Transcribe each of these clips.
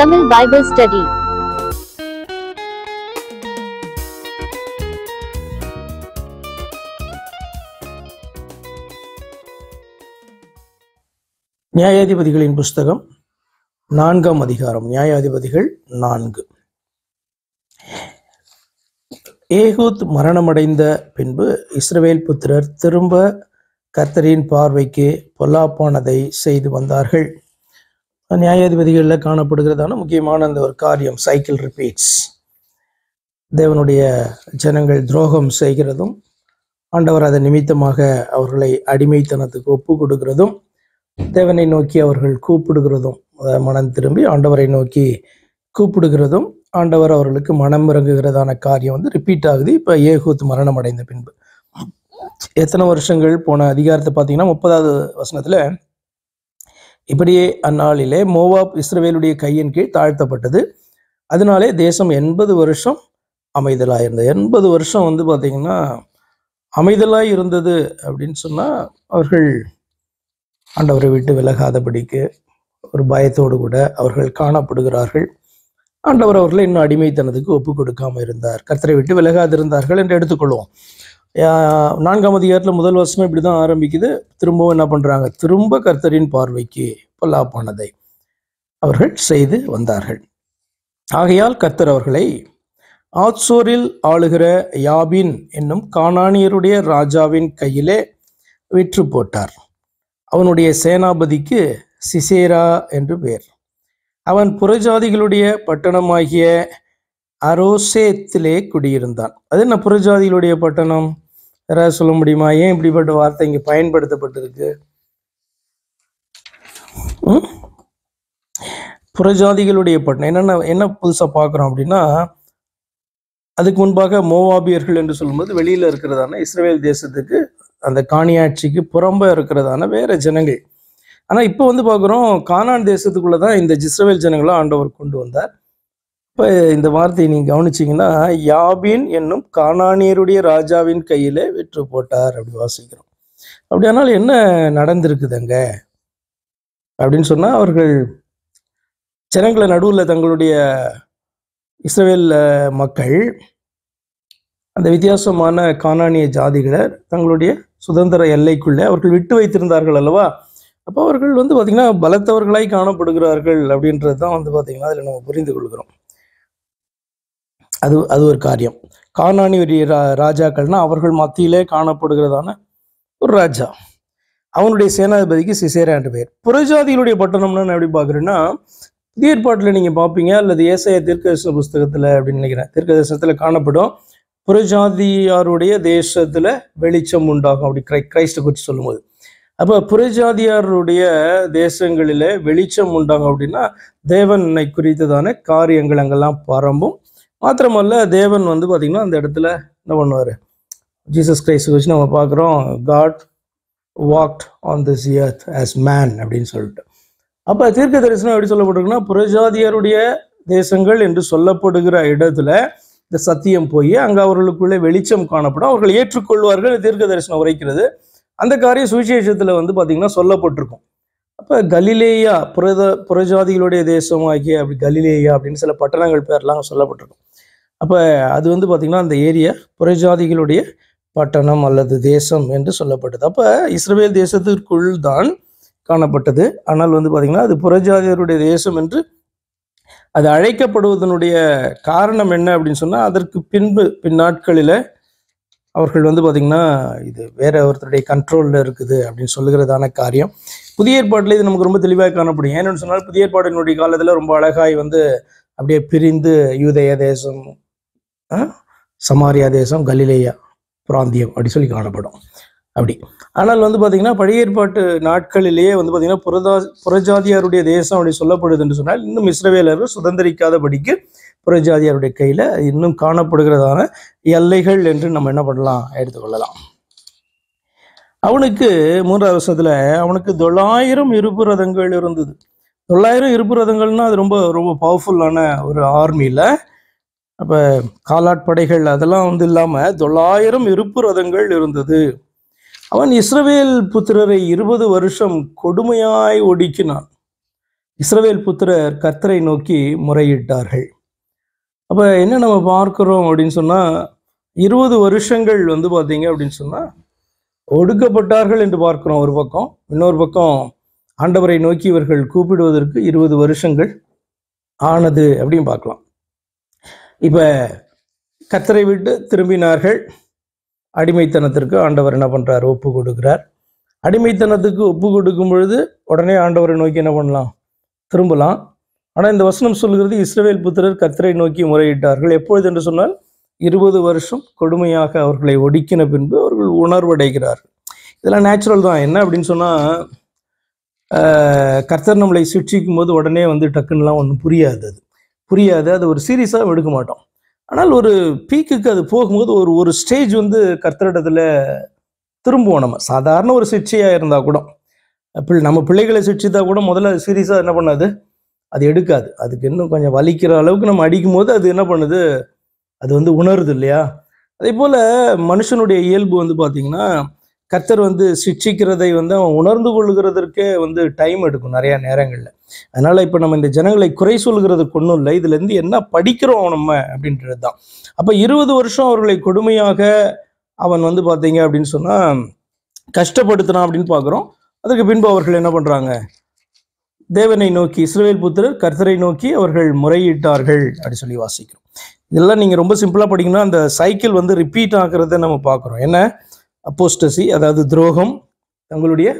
Tamil Bible study நியாயாதிபதிகளின் புஸ்தகம் நான்காம் அதிகாரம் நியாயாதிபதிகள் நான்கு ஏகூத் மரணமடைந்த பின்பு இஸ்ரவேல் புத்திரர் திரும்ப கத்தரின் பார்வைக்கு பொல்லாப்பானதை செய்து வந்தார்கள் நியாயாதிபதிகளில் காணப்படுகிறதான முக்கியமான அந்த ஒரு காரியம் சைக்கிள் ரிப்பீட்ஸ் தேவனுடைய ஜனங்கள் துரோகம் செய்கிறதும் ஆண்டவர் அதை நிமித்தமாக அவர்களை அடிமைத்தனத்துக்கு ஒப்பு கொடுக்கிறதும் தேவனை நோக்கி அவர்கள் கூப்பிடுகிறதும் மனம் திரும்பி ஆண்டவரை நோக்கி கூப்பிடுகிறதும் ஆண்டவர் அவர்களுக்கு மனம் இறங்குகிறதான காரியம் வந்து ரிப்பீட் ஆகுது இப்போ ஏகூத் மரணம் அடைந்த பின்பு எத்தனை வருஷங்கள் போன அதிகாரத்தை பார்த்தீங்கன்னா முப்பதாவது வசனத்தில் இப்படியே அந்நாளிலே மோவாப் இஸ்ரவேலுடைய கையின் கீழ் தாழ்த்தப்பட்டது அதனாலே தேசம் எண்பது வருஷம் அமைதலாக இருந்தது எண்பது வருஷம் வந்து பார்த்திங்கன்னா அமைதலாக இருந்தது அப்படின்னு சொன்னால் அவர்கள் ஆண்டவரை விட்டு விலகாதபடிக்கு ஒரு பயத்தோடு கூட அவர்கள் காணப்படுகிறார்கள் ஆண்டவர் அவர்களை இன்னும் அடிமைத்தனத்துக்கு ஒப்பு கொடுக்காமல் இருந்தார் கர்த்தரை விட்டு விலகாதிருந்தார்கள் என்று எடுத்துக்கொள்வோம் நான்காம் அதிகாரத்தில் முதல் வருஷமே இப்படி தான் ஆரம்பிக்குது திரும்பவும் என்ன பண்ணுறாங்க திரும்ப கர்த்தரின் பார்வைக்கு பொல்லாப்பானதை அவர்கள் செய்து வந்தார்கள் ஆகையால் கர்த்தர் அவர்களை ஆத்சோரில் ஆளுகிற யாபின் என்னும் காணானியருடைய ராஜாவின் கையிலே விற்று போட்டார் அவனுடைய சேனாபதிக்கு சிசேரா என்று பெயர் அவன் புறஜாதிகளுடைய பட்டணமாகிய அரோசேத்திலே குடியிருந்தான் அது என்ன புறஜாதிகளுடைய பட்டணம் யாராவது சொல்ல முடியுமா ஏன் இப்படிப்பட்ட வார்த்தை இங்கே பயன்படுத்தப்பட்டிருக்கு புறஜாதிகளுடைய பட்டணம் என்னென்ன என்ன புதுசாக பார்க்குறோம் அப்படின்னா அதுக்கு முன்பாக மோவாபியர்கள் என்று சொல்லும்போது வெளியில் இருக்கிறதான இஸ்ரேல் தேசத்துக்கு அந்த காணியாட்சிக்கு புறம்ப இருக்கிறதான வேற ஜனங்கள் ஆனால் இப்போ வந்து பார்க்குறோம் கானான் தேசத்துக்குள்ளே தான் இந்த இஸ்ரேல் ஜனங்களும் ஆண்டவர் கொண்டு வந்தார் இப்போ இந்த வார்த்தையை நீங்கள் கவனிச்சிங்கன்னா யாபின் என்னும் காணானியருடைய ராஜாவின் கையிலே வெற்று போட்டார் அப்படி வாசிக்கிறோம் அப்படியானால் என்ன நடந்திருக்குதுங்க அப்படின்னு சொன்னால் அவர்கள் ஜனங்களை நடுவில் தங்களுடைய இஸ்ரேல் மக்கள் அந்த வித்தியாசமான காணானிய ஜாதிகளை தங்களுடைய சுதந்திர எல்லைக்குள்ளே அவர்கள் விட்டு வைத்திருந்தார்கள் அல்லவா அப்போ அவர்கள் வந்து பார்த்திங்கன்னா பலத்தவர்களாய் காணப்படுகிறார்கள் அப்படின்றது தான் வந்து பார்த்திங்கன்னா அதில் நம்ம புரிந்து கொள்கிறோம் அது அது ஒரு காரியம் காணாணி ரா ராஜாக்கள்னால் அவர்கள் மத்தியிலே காணப்படுகிறதான ஒரு ராஜா அவனுடைய சேனாதிபதிக்கு சிசேரா என்று பெயர் புறஜாதிகளுடைய பட்டணம்னா நான் எப்படி பார்க்குறேன்னா புதிய ஏற்பாட்டில் நீங்கள் பார்ப்பீங்க அல்லது ஏசாய தீர்க்கதரிசன புஸ்தகத்தில் அப்படின்னு நினைக்கிறேன் தீர்க்கதரிசனத்தில் காணப்படும் புறஜாதியாருடைய தேசத்தில் வெளிச்சம் உண்டாகும் அப்படி கிரை கிரைஸ்டை குறித்து சொல்லும்போது அப்போ புறஜாதியாருடைய தேசங்களில் வெளிச்சம் உண்டாகும் அப்படின்னா தேவன் குறித்ததான காரியங்கள் அங்கெல்லாம் பரம்பும் மாத்திரமல்ல தேவன் வந்து பார்த்தீங்கன்னா அந்த இடத்துல என்ன பண்ணுவார் ஜீசஸ் கிரைஸ்ட் வச்சு நம்ம பார்க்குறோம் God walked on this earth as man அப்படின்னு சொல்லிட்டு அப்போ தீர்க்க தரிசனம் எப்படி சொல்லப்பட்டிருக்குன்னா புரஜாதியருடைய தேசங்கள் என்று சொல்லப்படுகிற இடத்துல இந்த சத்தியம் போய் அங்கே அவர்களுக்குள்ளே வெளிச்சம் காணப்படும் அவர்கள் ஏற்றுக்கொள்வார்கள் தீர்க்க தரிசனம் உரைக்கிறது அந்த காரிய சுவிசேஷத்தில் வந்து பார்த்தீங்கன்னா சொல்லப்பட்டிருக்கும் அப்போ கலிலேயா புரத புரஜாதிகளுடைய தேசமாகிய அப்படி கலிலேயா அப்படின்னு சில பட்டணங்கள் பேர்லாம் சொல்லப்பட்டிருக்கும் அப்போ அது வந்து பார்த்திங்கன்னா அந்த ஏரியா புறஜாதிகளுடைய பட்டணம் அல்லது தேசம் என்று சொல்லப்பட்டது அப்போ இஸ்ரேல் தேசத்திற்குள் தான் காணப்பட்டது ஆனால் வந்து பார்த்திங்கன்னா அது புறஜாதியருடைய தேசம் என்று அது அழைக்கப்படுவதனுடைய காரணம் என்ன அப்படின்னு சொன்னால் அதற்கு பின்பு பின்னாட்களில் அவர்கள் வந்து பார்த்திங்கன்னா இது வேற ஒருத்தருடைய கண்ட்ரோலில் இருக்குது அப்படின்னு சொல்லுகிறதான காரியம் புதிய ஏற்பாட்டில் இது நமக்கு ரொம்ப தெளிவாக காணப்படும் ஏன்னு சொன்னால் புதிய ஏற்பாட்டினுடைய காலத்தில் ரொம்ப அழகாய் வந்து அப்படியே பிரிந்து யூதய தேசம் சமாரியா தேசம் கலிலேயா பிராந்தியம் அப்படி சொல்லி காணப்படும் அப்படி ஆனால் வந்து பார்த்தீங்கன்னா பழைய ஏற்பாட்டு நாட்களிலேயே வந்து பார்த்தீங்கன்னா புரதா புறஜாதியாருடைய தேசம் அப்படி சொல்லப்படுது என்று சொன்னால் இன்னும் இஸ்ரவேலர்கள் சுதந்திரிக்காதபடிக்கு புறஜாதியாருடைய கையில் இன்னும் காணப்படுகிறதான எல்லைகள் என்று நம்ம என்ன பண்ணலாம் எடுத்துக்கொள்ளலாம் அவனுக்கு மூன்றாவது வருஷத்துல அவனுக்கு தொள்ளாயிரம் ரதங்கள் இருந்தது தொள்ளாயிரம் ரதங்கள்னா அது ரொம்ப ரொம்ப பவர்ஃபுல்லான ஒரு ஆர்மியில் அப்போ காலாட்படைகள் அதெல்லாம் வந்து இல்லாமல் தொள்ளாயிரம் இருப்பு ரதங்கள் இருந்தது அவன் இஸ்ரவேல் புத்திரரை இருபது வருஷம் கொடுமையாய் ஒடுக்கினான் இஸ்ரவேல் புத்திரர் கர்த்தரை நோக்கி முறையிட்டார்கள் அப்போ என்ன நம்ம பார்க்குறோம் அப்படின்னு சொன்னால் இருபது வருஷங்கள் வந்து பார்த்தீங்க அப்படின்னு சொன்னால் ஒடுக்கப்பட்டார்கள் என்று பார்க்குறோம் ஒரு பக்கம் இன்னொரு பக்கம் ஆண்டவரை நோக்கி இவர்கள் கூப்பிடுவதற்கு இருபது வருஷங்கள் ஆனது அப்படின்னு பார்க்கலாம் இப்போ கத்தரை விட்டு திரும்பினார்கள் அடிமைத்தனத்திற்கு ஆண்டவர் என்ன பண்ணுறாரு ஒப்பு கொடுக்கிறார் அடிமைத்தனத்துக்கு ஒப்பு கொடுக்கும் பொழுது உடனே ஆண்டவரை நோக்கி என்ன பண்ணலாம் திரும்பலாம் ஆனால் இந்த வசனம் சொல்கிறது இஸ்ரேல் புத்திரர் கத்திரை நோக்கி முறையிட்டார்கள் எப்பொழுது என்று சொன்னால் இருபது வருஷம் கொடுமையாக அவர்களை ஒடுக்கின பின்பு அவர்கள் உணர்வடைகிறார்கள் இதெல்லாம் நேச்சுரல் தான் என்ன அப்படின்னு சொன்னால் கர்த்தர் நம்மளை சிக்ஷிக்கும் போது உடனே வந்து டக்குன்னுலாம் ஒன்றும் புரியாது அது புரியாது அது ஒரு சீரியஸாக எடுக்க மாட்டோம் ஆனால் ஒரு பீக்குக்கு அது போகும்போது ஒரு ஒரு ஸ்டேஜ் வந்து கர்த்தரிடத்துல திரும்புவோம் நம்ம சாதாரண ஒரு சிக்ஷையாக இருந்தால் கூட பிள்ளை நம்ம பிள்ளைகளை சிக்ஷித்தா கூட முதல்ல அது சீரியஸாக என்ன பண்ணாது அது எடுக்காது அதுக்கு இன்னும் கொஞ்சம் வலிக்கிற அளவுக்கு நம்ம அடிக்கும் போது அது என்ன பண்ணுது அது வந்து உணருது இல்லையா அதே போல் மனுஷனுடைய இயல்பு வந்து பார்த்திங்கன்னா கர்த்தர் வந்து சிட்சிக்கிறதை வந்து அவன் உணர்ந்து கொள்கிறதற்கே வந்து டைம் எடுக்கும் நிறையா நேரங்களில் அதனால் இப்போ நம்ம இந்த ஜனங்களை குறை சொல்கிறதுக்கு ஒன்றும் இல்லை இதுலேருந்து என்ன படிக்கிறோம் நம்ம அப்படின்றது தான் அப்போ இருபது வருஷம் அவர்களை கொடுமையாக அவன் வந்து பார்த்தீங்க அப்படின்னு சொன்னால் கஷ்டப்படுத்தினான் அப்படின்னு பார்க்குறோம் அதுக்கு பின்பு அவர்கள் என்ன பண்ணுறாங்க தேவனை நோக்கி இஸ்ரேல் புத்திரர் கர்த்தரை நோக்கி அவர்கள் முறையிட்டார்கள் அப்படின்னு சொல்லி வாசிக்கிறோம் இதெல்லாம் நீங்கள் ரொம்ப சிம்பிளாக படிக்கணும்னா அந்த சைக்கிள் வந்து ரிப்பீட் ஆகிறத நம்ம பார்க்குறோம் என்ன அப்போஸ்டசி அதாவது துரோகம் தங்களுடைய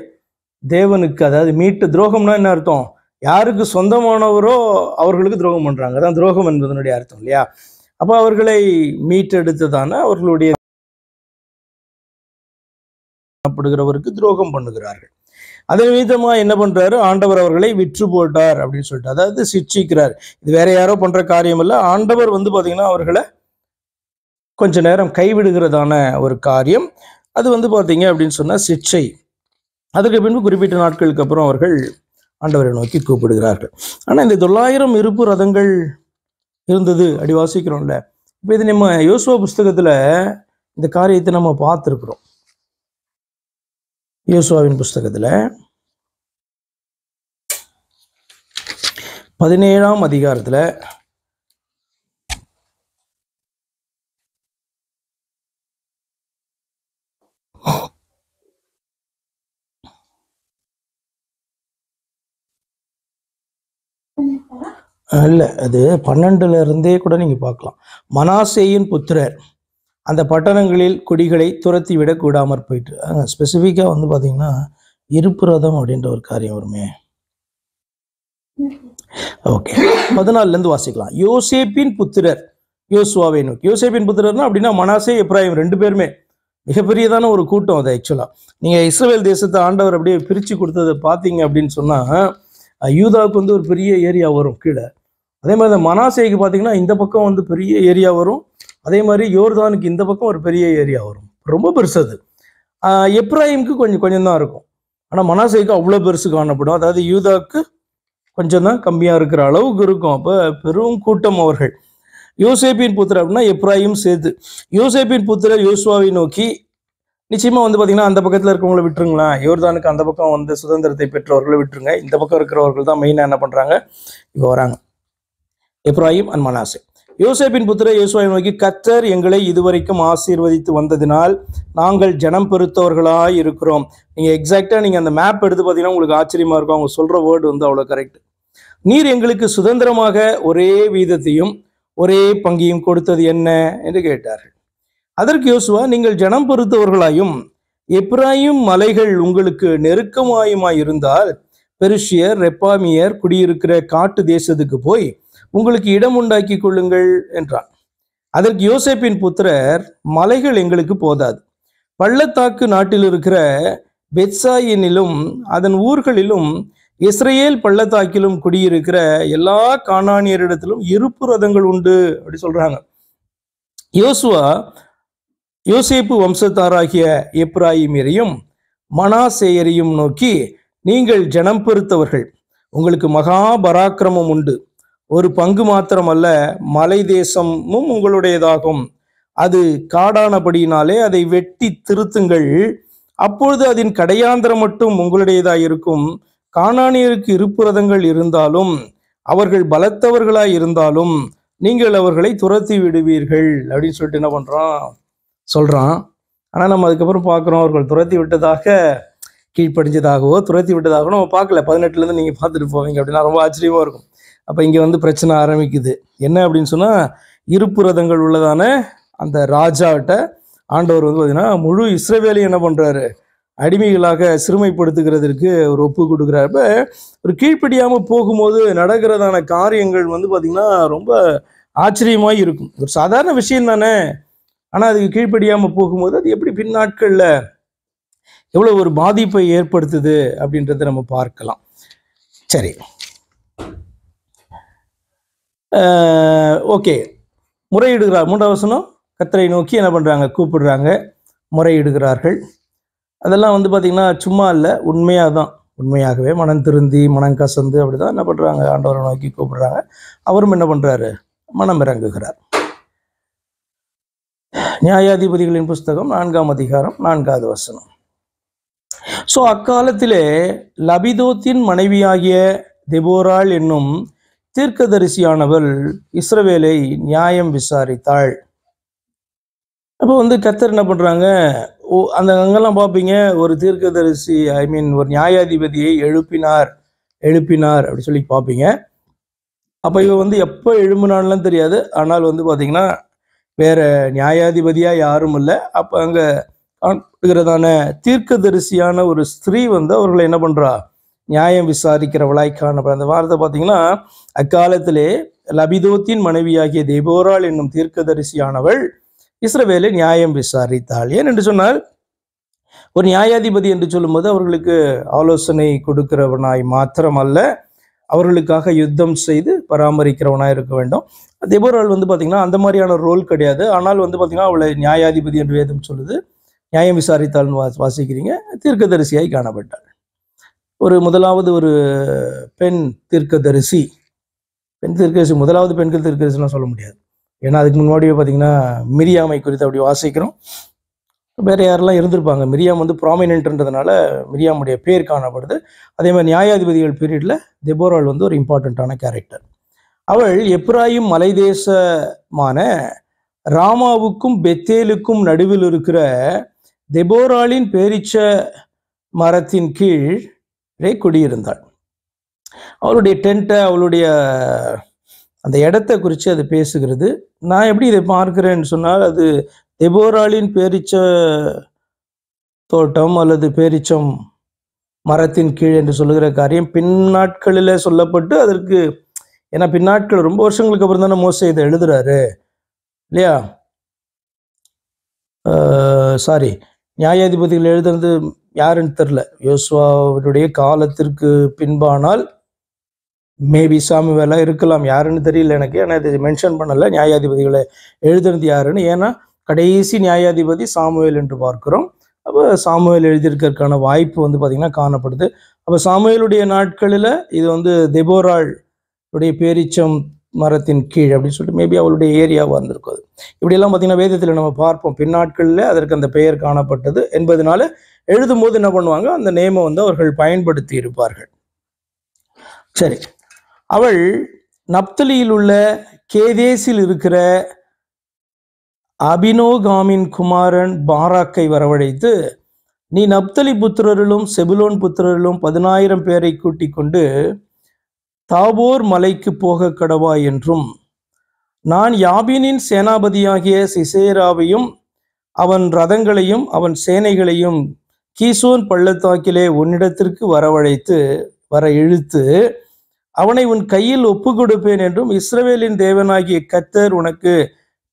தேவனுக்கு அதாவது மீட்டு துரோகம்னா என்ன அர்த்தம் யாருக்கு சொந்தமானவரோ அவர்களுக்கு துரோகம் பண்ணுறாங்க அதான் துரோகம் என்பதனுடைய அர்த்தம் இல்லையா அப்போ அவர்களை மீட்டெடுத்ததான அவர்களுடைய காணப்படுகிறவருக்கு துரோகம் பண்ணுகிறார்கள் அதே விதமா என்ன பண்றாரு ஆண்டவர் அவர்களை விற்று போட்டார் அப்படின்னு சொல்லிட்டு அதாவது சிக்ஷிக்கிறார் இது வேற யாரோ பண்ற காரியம் இல்லை ஆண்டவர் வந்து பாத்தீங்கன்னா அவர்களை கொஞ்ச நேரம் கைவிடுகிறதான ஒரு காரியம் அது வந்து பார்த்தீங்க அப்படின்னு சொன்னால் சிச்சை அதற்கு பின்பு குறிப்பிட்ட நாட்களுக்கு அப்புறம் அவர்கள் ஆண்டவரை நோக்கி கூப்பிடுகிறார்கள் ஆனால் இந்த தொள்ளாயிரம் இருப்பு ரதங்கள் இருந்தது அப்படி வாசிக்கிறோம்ல இப்போ இது நம்ம யோசுவா புஸ்தகத்தில் இந்த காரியத்தை நம்ம பார்த்துருக்குறோம் யோசுவாவின் புஸ்தகத்தில் பதினேழாம் அதிகாரத்தில் இல்லை அது பன்னெண்டுல இருந்தே கூட நீங்கள் பார்க்கலாம் மனாசேயின் புத்திரர் அந்த பட்டணங்களில் குடிகளை துரத்தி விட கூடாமற் போயிட்டு ஸ்பெசிஃபிக்காக வந்து பார்த்தீங்கன்னா இருப்புரதம் அப்படின்ற ஒரு காரியம் வருமே ஓகே இருந்து வாசிக்கலாம் யோசேப்பின் புத்திரர் யோசுவாவை நோக்கி யோசேப்பின் புத்திரர்னா அப்படின்னா மனாசே இப்ராஹிம் ரெண்டு பேருமே மிகப்பெரியதான ஒரு கூட்டம் அது ஆக்சுவலாக நீங்கள் இஸ்ரேல் தேசத்தை ஆண்டவர் அப்படியே பிரித்து கொடுத்ததை பார்த்தீங்க அப்படின்னு சொன்னால் யூதாவுக்கு வந்து ஒரு பெரிய ஏரியா வரும் கீழே அதே மாதிரி இந்த மனாசேக்கு பார்த்தீங்கன்னா இந்த பக்கம் வந்து பெரிய ஏரியா வரும் அதே மாதிரி யோர்தானுக்கு இந்த பக்கம் ஒரு பெரிய ஏரியா வரும் ரொம்ப பெருசு அது எப்ராஹிமுக்கு கொஞ்சம் கொஞ்சம் தான் இருக்கும் ஆனால் மனாசேக்கு அவ்வளோ பெருசு காணப்படும் அதாவது யூதாவுக்கு கொஞ்சம் தான் கம்மியாக இருக்கிற அளவுக்கு இருக்கும் அப்போ பெரும் கூட்டம் அவர்கள் யோசேப்பின் புத்திர அப்படின்னா எப்ராஹிம் சேர்த்து யோசேப்பின் புத்திரர் யோசுவாவை நோக்கி நிச்சயமாக வந்து பார்த்தீங்கன்னா அந்த பக்கத்தில் இருக்கவங்களை விட்டுருங்களேன் யோர்தானுக்கு அந்த பக்கம் வந்து சுதந்திரத்தை பெற்றவர்களை விட்டுருங்க இந்த பக்கம் இருக்கிறவர்கள் தான் மெயினாக என்ன பண்ணுறாங்க இப்போ வராங்க எப்ராஹிம் அன் மனாசே யோசேப்பின் புத்திர யோசுவை நோக்கி கத்தர் எங்களை இதுவரைக்கும் ஆசீர்வதித்து வந்ததினால் நாங்கள் ஜனம் பெருத்தவர்களாக இருக்கிறோம் நீங்கள் எக்ஸாக்டாக நீங்கள் அந்த மேப் எடுத்து பார்த்தீங்கன்னா உங்களுக்கு ஆச்சரியமாக இருக்கும் அவங்க சொல்கிற வேர்டு வந்து அவ்வளோ கரெக்ட் நீர் எங்களுக்கு சுதந்திரமாக ஒரே வீதத்தையும் ஒரே பங்கையும் கொடுத்தது என்ன என்று கேட்டார்கள் அதற்கு யோசுவா நீங்கள் ஜனம் பொறுத்தவர்களாயும் எப்ராயும் மலைகள் உங்களுக்கு நெருக்கமாயுமாய் இருந்தால் பெருஷியர் ரெப்பாமியர் குடியிருக்கிற காட்டு தேசத்துக்கு போய் உங்களுக்கு இடம் உண்டாக்கி கொள்ளுங்கள் என்றான் அதற்கு யோசேப்பின் புத்திரர் மலைகள் எங்களுக்கு போதாது பள்ளத்தாக்கு நாட்டில் இருக்கிற பெட்சாயினிலும் அதன் ஊர்களிலும் இஸ்ரேல் பள்ளத்தாக்கிலும் குடியிருக்கிற எல்லா காணானியரிடத்திலும் இருப்பு ரதங்கள் உண்டு அப்படி சொல்றாங்க யோசுவா யோசேப்பு வம்சத்தாராகிய எப்ராஹிமரையும் மனாசேயரையும் நோக்கி நீங்கள் ஜனம் பெருத்தவர்கள் உங்களுக்கு மகா பராக்கிரமம் உண்டு ஒரு பங்கு மாத்திரமல்ல மலை தேசமும் உங்களுடையதாகும் அது காடானபடியினாலே அதை வெட்டி திருத்துங்கள் அப்பொழுது அதன் கடையாந்திரம் மட்டும் உங்களுடையதாய் இருக்கும் காணானியருக்கு இருப்புரதங்கள் இருந்தாலும் அவர்கள் பலத்தவர்களாய் இருந்தாலும் நீங்கள் அவர்களை துரத்தி விடுவீர்கள் அப்படின்னு சொல்லிட்டு என்ன பண்ணுறான் சொல்கிறான் ஆனால் நம்ம அதுக்கப்புறம் பார்க்குறோம் அவர்கள் துரத்தி விட்டதாக கீழ்ப்படிஞ்சதாகவோ துரத்தி விட்டதாகவோ நம்ம பார்க்கல பதினெட்டுலேருந்து நீங்கள் பார்த்துட்டு போவீங்க அப்படின்னா ரொம்ப ஆச்சரியமாக இருக்கும் அப்போ இங்கே வந்து பிரச்சனை ஆரம்பிக்குது என்ன அப்படின்னு சொன்னால் ரதங்கள் உள்ளதான அந்த ராஜாவிட்ட ஆண்டவர் வந்து பார்த்தீங்கன்னா முழு இஸ்ரேவேலையும் என்ன பண்ணுறாரு அடிமைகளாக சிறுமைப்படுத்துகிறதற்கு ஒரு ஒப்பு கொடுக்குறாரு இப்போ ஒரு கீழ்ப்படியாமல் போகும்போது நடக்கிறதான காரியங்கள் வந்து பார்த்திங்கன்னா ரொம்ப ஆச்சரியமாக இருக்கும் ஒரு சாதாரண விஷயம் தானே ஆனால் அதுக்கு கீழ்ப்படியாமல் போகும்போது அது எப்படி பின்னாட்களில் எவ்வளோ ஒரு பாதிப்பை ஏற்படுத்துது அப்படின்றத நம்ம பார்க்கலாம் சரி ஓகே முறையிடுகிறார் மூன்றாவது வசனம் கத்தரை நோக்கி என்ன பண்ணுறாங்க கூப்பிடுறாங்க முறையிடுகிறார்கள் அதெல்லாம் வந்து பார்த்திங்கன்னா சும்மா இல்லை உண்மையாக தான் உண்மையாகவே மனம் திருந்தி மனம் கசந்து அப்படி தான் என்ன பண்ணுறாங்க ஆண்டவரை நோக்கி கூப்பிடுறாங்க அவரும் என்ன பண்ணுறாரு மனம் இறங்குகிறார் நியாயாதிபதிகளின் புஸ்தகம் நான்காம் அதிகாரம் நான்காவது வசனம் ஸோ அக்காலத்திலே லபிதோத்தின் மனைவியாகிய தெபோராள் என்னும் தீர்க்கதரிசியானவள் இஸ்ரவேலை நியாயம் விசாரித்தாள் அப்போ வந்து கத்தர் என்ன பண்ணுறாங்க ஓ அந்த அங்கெல்லாம் பார்ப்பீங்க ஒரு தீர்க்கதரிசி ஐ மீன் ஒரு நியாயாதிபதியை எழுப்பினார் எழுப்பினார் அப்படின்னு சொல்லி பார்ப்பீங்க அப்போ இவ வந்து எப்போ எழும்புனான்லாம் தெரியாது ஆனால் வந்து பார்த்தீங்கன்னா வேற நியாயாதிபதியாக யாரும் இல்லை அப்போ அங்கே தீர்க்கதரிசியான ஒரு ஸ்திரீ வந்து அவர்களை என்ன பண்ணுறா நியாயம் விசாரிக்கிறவளாய் காணப்படும் அந்த வார்த்தை பார்த்தீங்கன்னா அக்காலத்திலே லபிதோத்தின் மனைவியாகிய தேபோராள் என்னும் தீர்க்கதரிசியானவள் இஸ்ரவேலை நியாயம் விசாரித்தாள் ஏன் என்று சொன்னால் ஒரு நியாயாதிபதி என்று சொல்லும்போது அவர்களுக்கு ஆலோசனை கொடுக்கிறவனாய் மாத்திரம் அல்ல அவர்களுக்காக யுத்தம் செய்து பராமரிக்கிறவனாக இருக்க வேண்டும் தேபோராள் வந்து பார்த்திங்கன்னா அந்த மாதிரியான ரோல் கிடையாது ஆனால் வந்து பார்த்தீங்கன்னா அவளை நியாயாதிபதி என்று வேதம் சொல்லுது நியாயம் விசாரித்தாள்னு வாசிக்கிறீங்க தீர்க்கதரிசியாய் காணப்பட்டாள் ஒரு முதலாவது ஒரு பெண் தீர்க்கதரிசி பெண் தீர்க்கதரிசி முதலாவது பெண்கள் தீர்க்கதரிசிலாம் சொல்ல முடியாது ஏன்னா அதுக்கு முன்னாடியே பார்த்தீங்கன்னா மிரியாமை குறித்து அப்படி வாசிக்கிறோம் வேறு யாரெல்லாம் இருந்திருப்பாங்க மிரியாம் வந்து ப்ராமினென்ட்ன்றதுனால மிரியாமுடைய பேர் காணப்படுது அதே மாதிரி நியாயாதிபதிகள் பீரியடில் தெபோரால் வந்து ஒரு இம்பார்ட்டண்ட்டான கேரக்டர் அவள் எப்ராயும் மலை தேசமான ராமாவுக்கும் பெத்தேலுக்கும் நடுவில் இருக்கிற தெபோராலின் பேரிச்ச மரத்தின் கீழ் ரே குடியிருந்தாள் அவளுடைய டென்ட்டை அவளுடைய அந்த இடத்த குறித்து அது பேசுகிறது நான் எப்படி இதை பார்க்குறேன்னு சொன்னால் அது தெபோராளின் பேரிச்ச தோட்டம் அல்லது பேரிச்சம் மரத்தின் கீழ் என்று சொல்லுகிற காரியம் பின்னாட்களில் சொல்லப்பட்டு அதற்கு ஏன்னா பின்னாட்கள் ரொம்ப வருஷங்களுக்கு அப்புறம் தானே மோச இதை எழுதுறாரு இல்லையா சாரி நியாயாதிபதிகள் எழுதுறது யாருன்னு தெரில யோசுவாவுடைய காலத்திற்கு பின்பானால் மேபி சாமி வேலை இருக்கலாம் யாருன்னு தெரியல எனக்கு ஆனால் இதை மென்ஷன் பண்ணலை நியாயாதிபதிகளை எழுதுனது யாருன்னு ஏன்னா கடைசி நியாயாதிபதி சாமுவேல் என்று பார்க்கிறோம் அப்போ சாமுவேல் எழுதியிருக்கிறதுக்கான வாய்ப்பு வந்து பார்த்திங்கன்னா காணப்படுது அப்போ சாமுவேலுடைய நாட்களில் இது வந்து தெபோராள் உடைய பேரிச்சம் மரத்தின் கீழ் அப்படின்னு சொல்லிட்டு மேபி அவளுடைய ஏரியாவாக இருந்திருக்கும் இப்படியெல்லாம் பார்த்திங்கன்னா வேதத்தில் நம்ம பார்ப்போம் பின்னாட்களில் அதற்கு அந்த பெயர் காணப்பட்டது என்பதனால எழுதும் போது என்ன பண்ணுவாங்க அந்த நேமை வந்து அவர்கள் பயன்படுத்தி இருப்பார்கள் சரி அவள் நப்தலியில் உள்ள கேதேசில் இருக்கிற அபினோகாமின் குமாரன் பாராக்கை வரவழைத்து நீ நப்தலி புத்திரரிலும் செபுலோன் புத்திரரிலும் பதினாயிரம் பேரை கூட்டிக் கொண்டு தாபோர் மலைக்கு போக கடவா என்றும் நான் யாபினின் சேனாபதியாகிய சிசேராவையும் அவன் ரதங்களையும் அவன் சேனைகளையும் கீசோன் பள்ளத்தாக்கிலே உன்னிடத்திற்கு வரவழைத்து வர இழுத்து அவனை உன் கையில் ஒப்பு கொடுப்பேன் என்றும் இஸ்ரவேலின் தேவனாகிய கத்தர் உனக்கு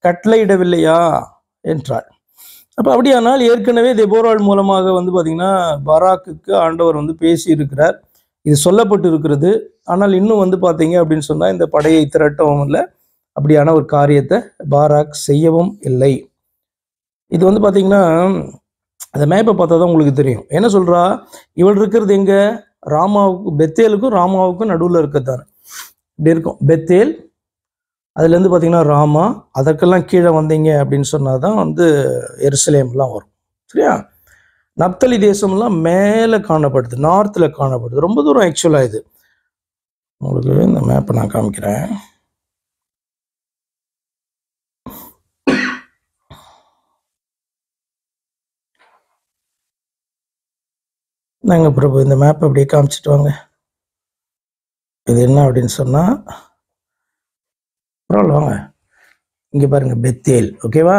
கட்டளையிடவில்லையா என்றார் அப்போ அப்படியானால் ஏற்கனவே தெபோரால் மூலமாக வந்து பார்த்திங்கன்னா பராக்குக்கு ஆண்டவர் வந்து பேசி இருக்கிறார் இது சொல்லப்பட்டு இருக்கிறது ஆனால் இன்னும் வந்து பார்த்தீங்க அப்படின்னு சொன்னால் இந்த படையை திரட்டவும் இல்லை அப்படியான ஒரு காரியத்தை பாராக் செய்யவும் இல்லை இது வந்து பார்த்திங்கன்னா அந்த மேப்பை பார்த்தா தான் உங்களுக்கு தெரியும் என்ன சொல்கிறா இவள் இருக்கிறது எங்கே ராமாவுக்கு பெத்தேலுக்கும் ராமாவுக்கும் நடுவில் தானே இப்படி இருக்கும் பெத்தேல் அதுலேருந்து பார்த்தீங்கன்னா ராமா அதற்கெல்லாம் கீழே வந்தீங்க அப்படின்னு சொன்னால் தான் வந்து எருசலேம்லாம் வரும் சரியா நப்தலி தேசம்லாம் மேலே காணப்படுது நார்த்தில் காணப்படுது ரொம்ப தூரம் ஆக்சுவலாக இது உங்களுக்கு இந்த மேப்பை நான் காமிக்கிறேன் நாங்கள் பிரபு இந்த மேப் அப்படியே காமிச்சிட்டு வாங்க இது என்ன அப்படின்னு சொன்னால் பரவாயில்ல வாங்க இங்கே பாருங்கள் பெத்தேல் ஓகேவா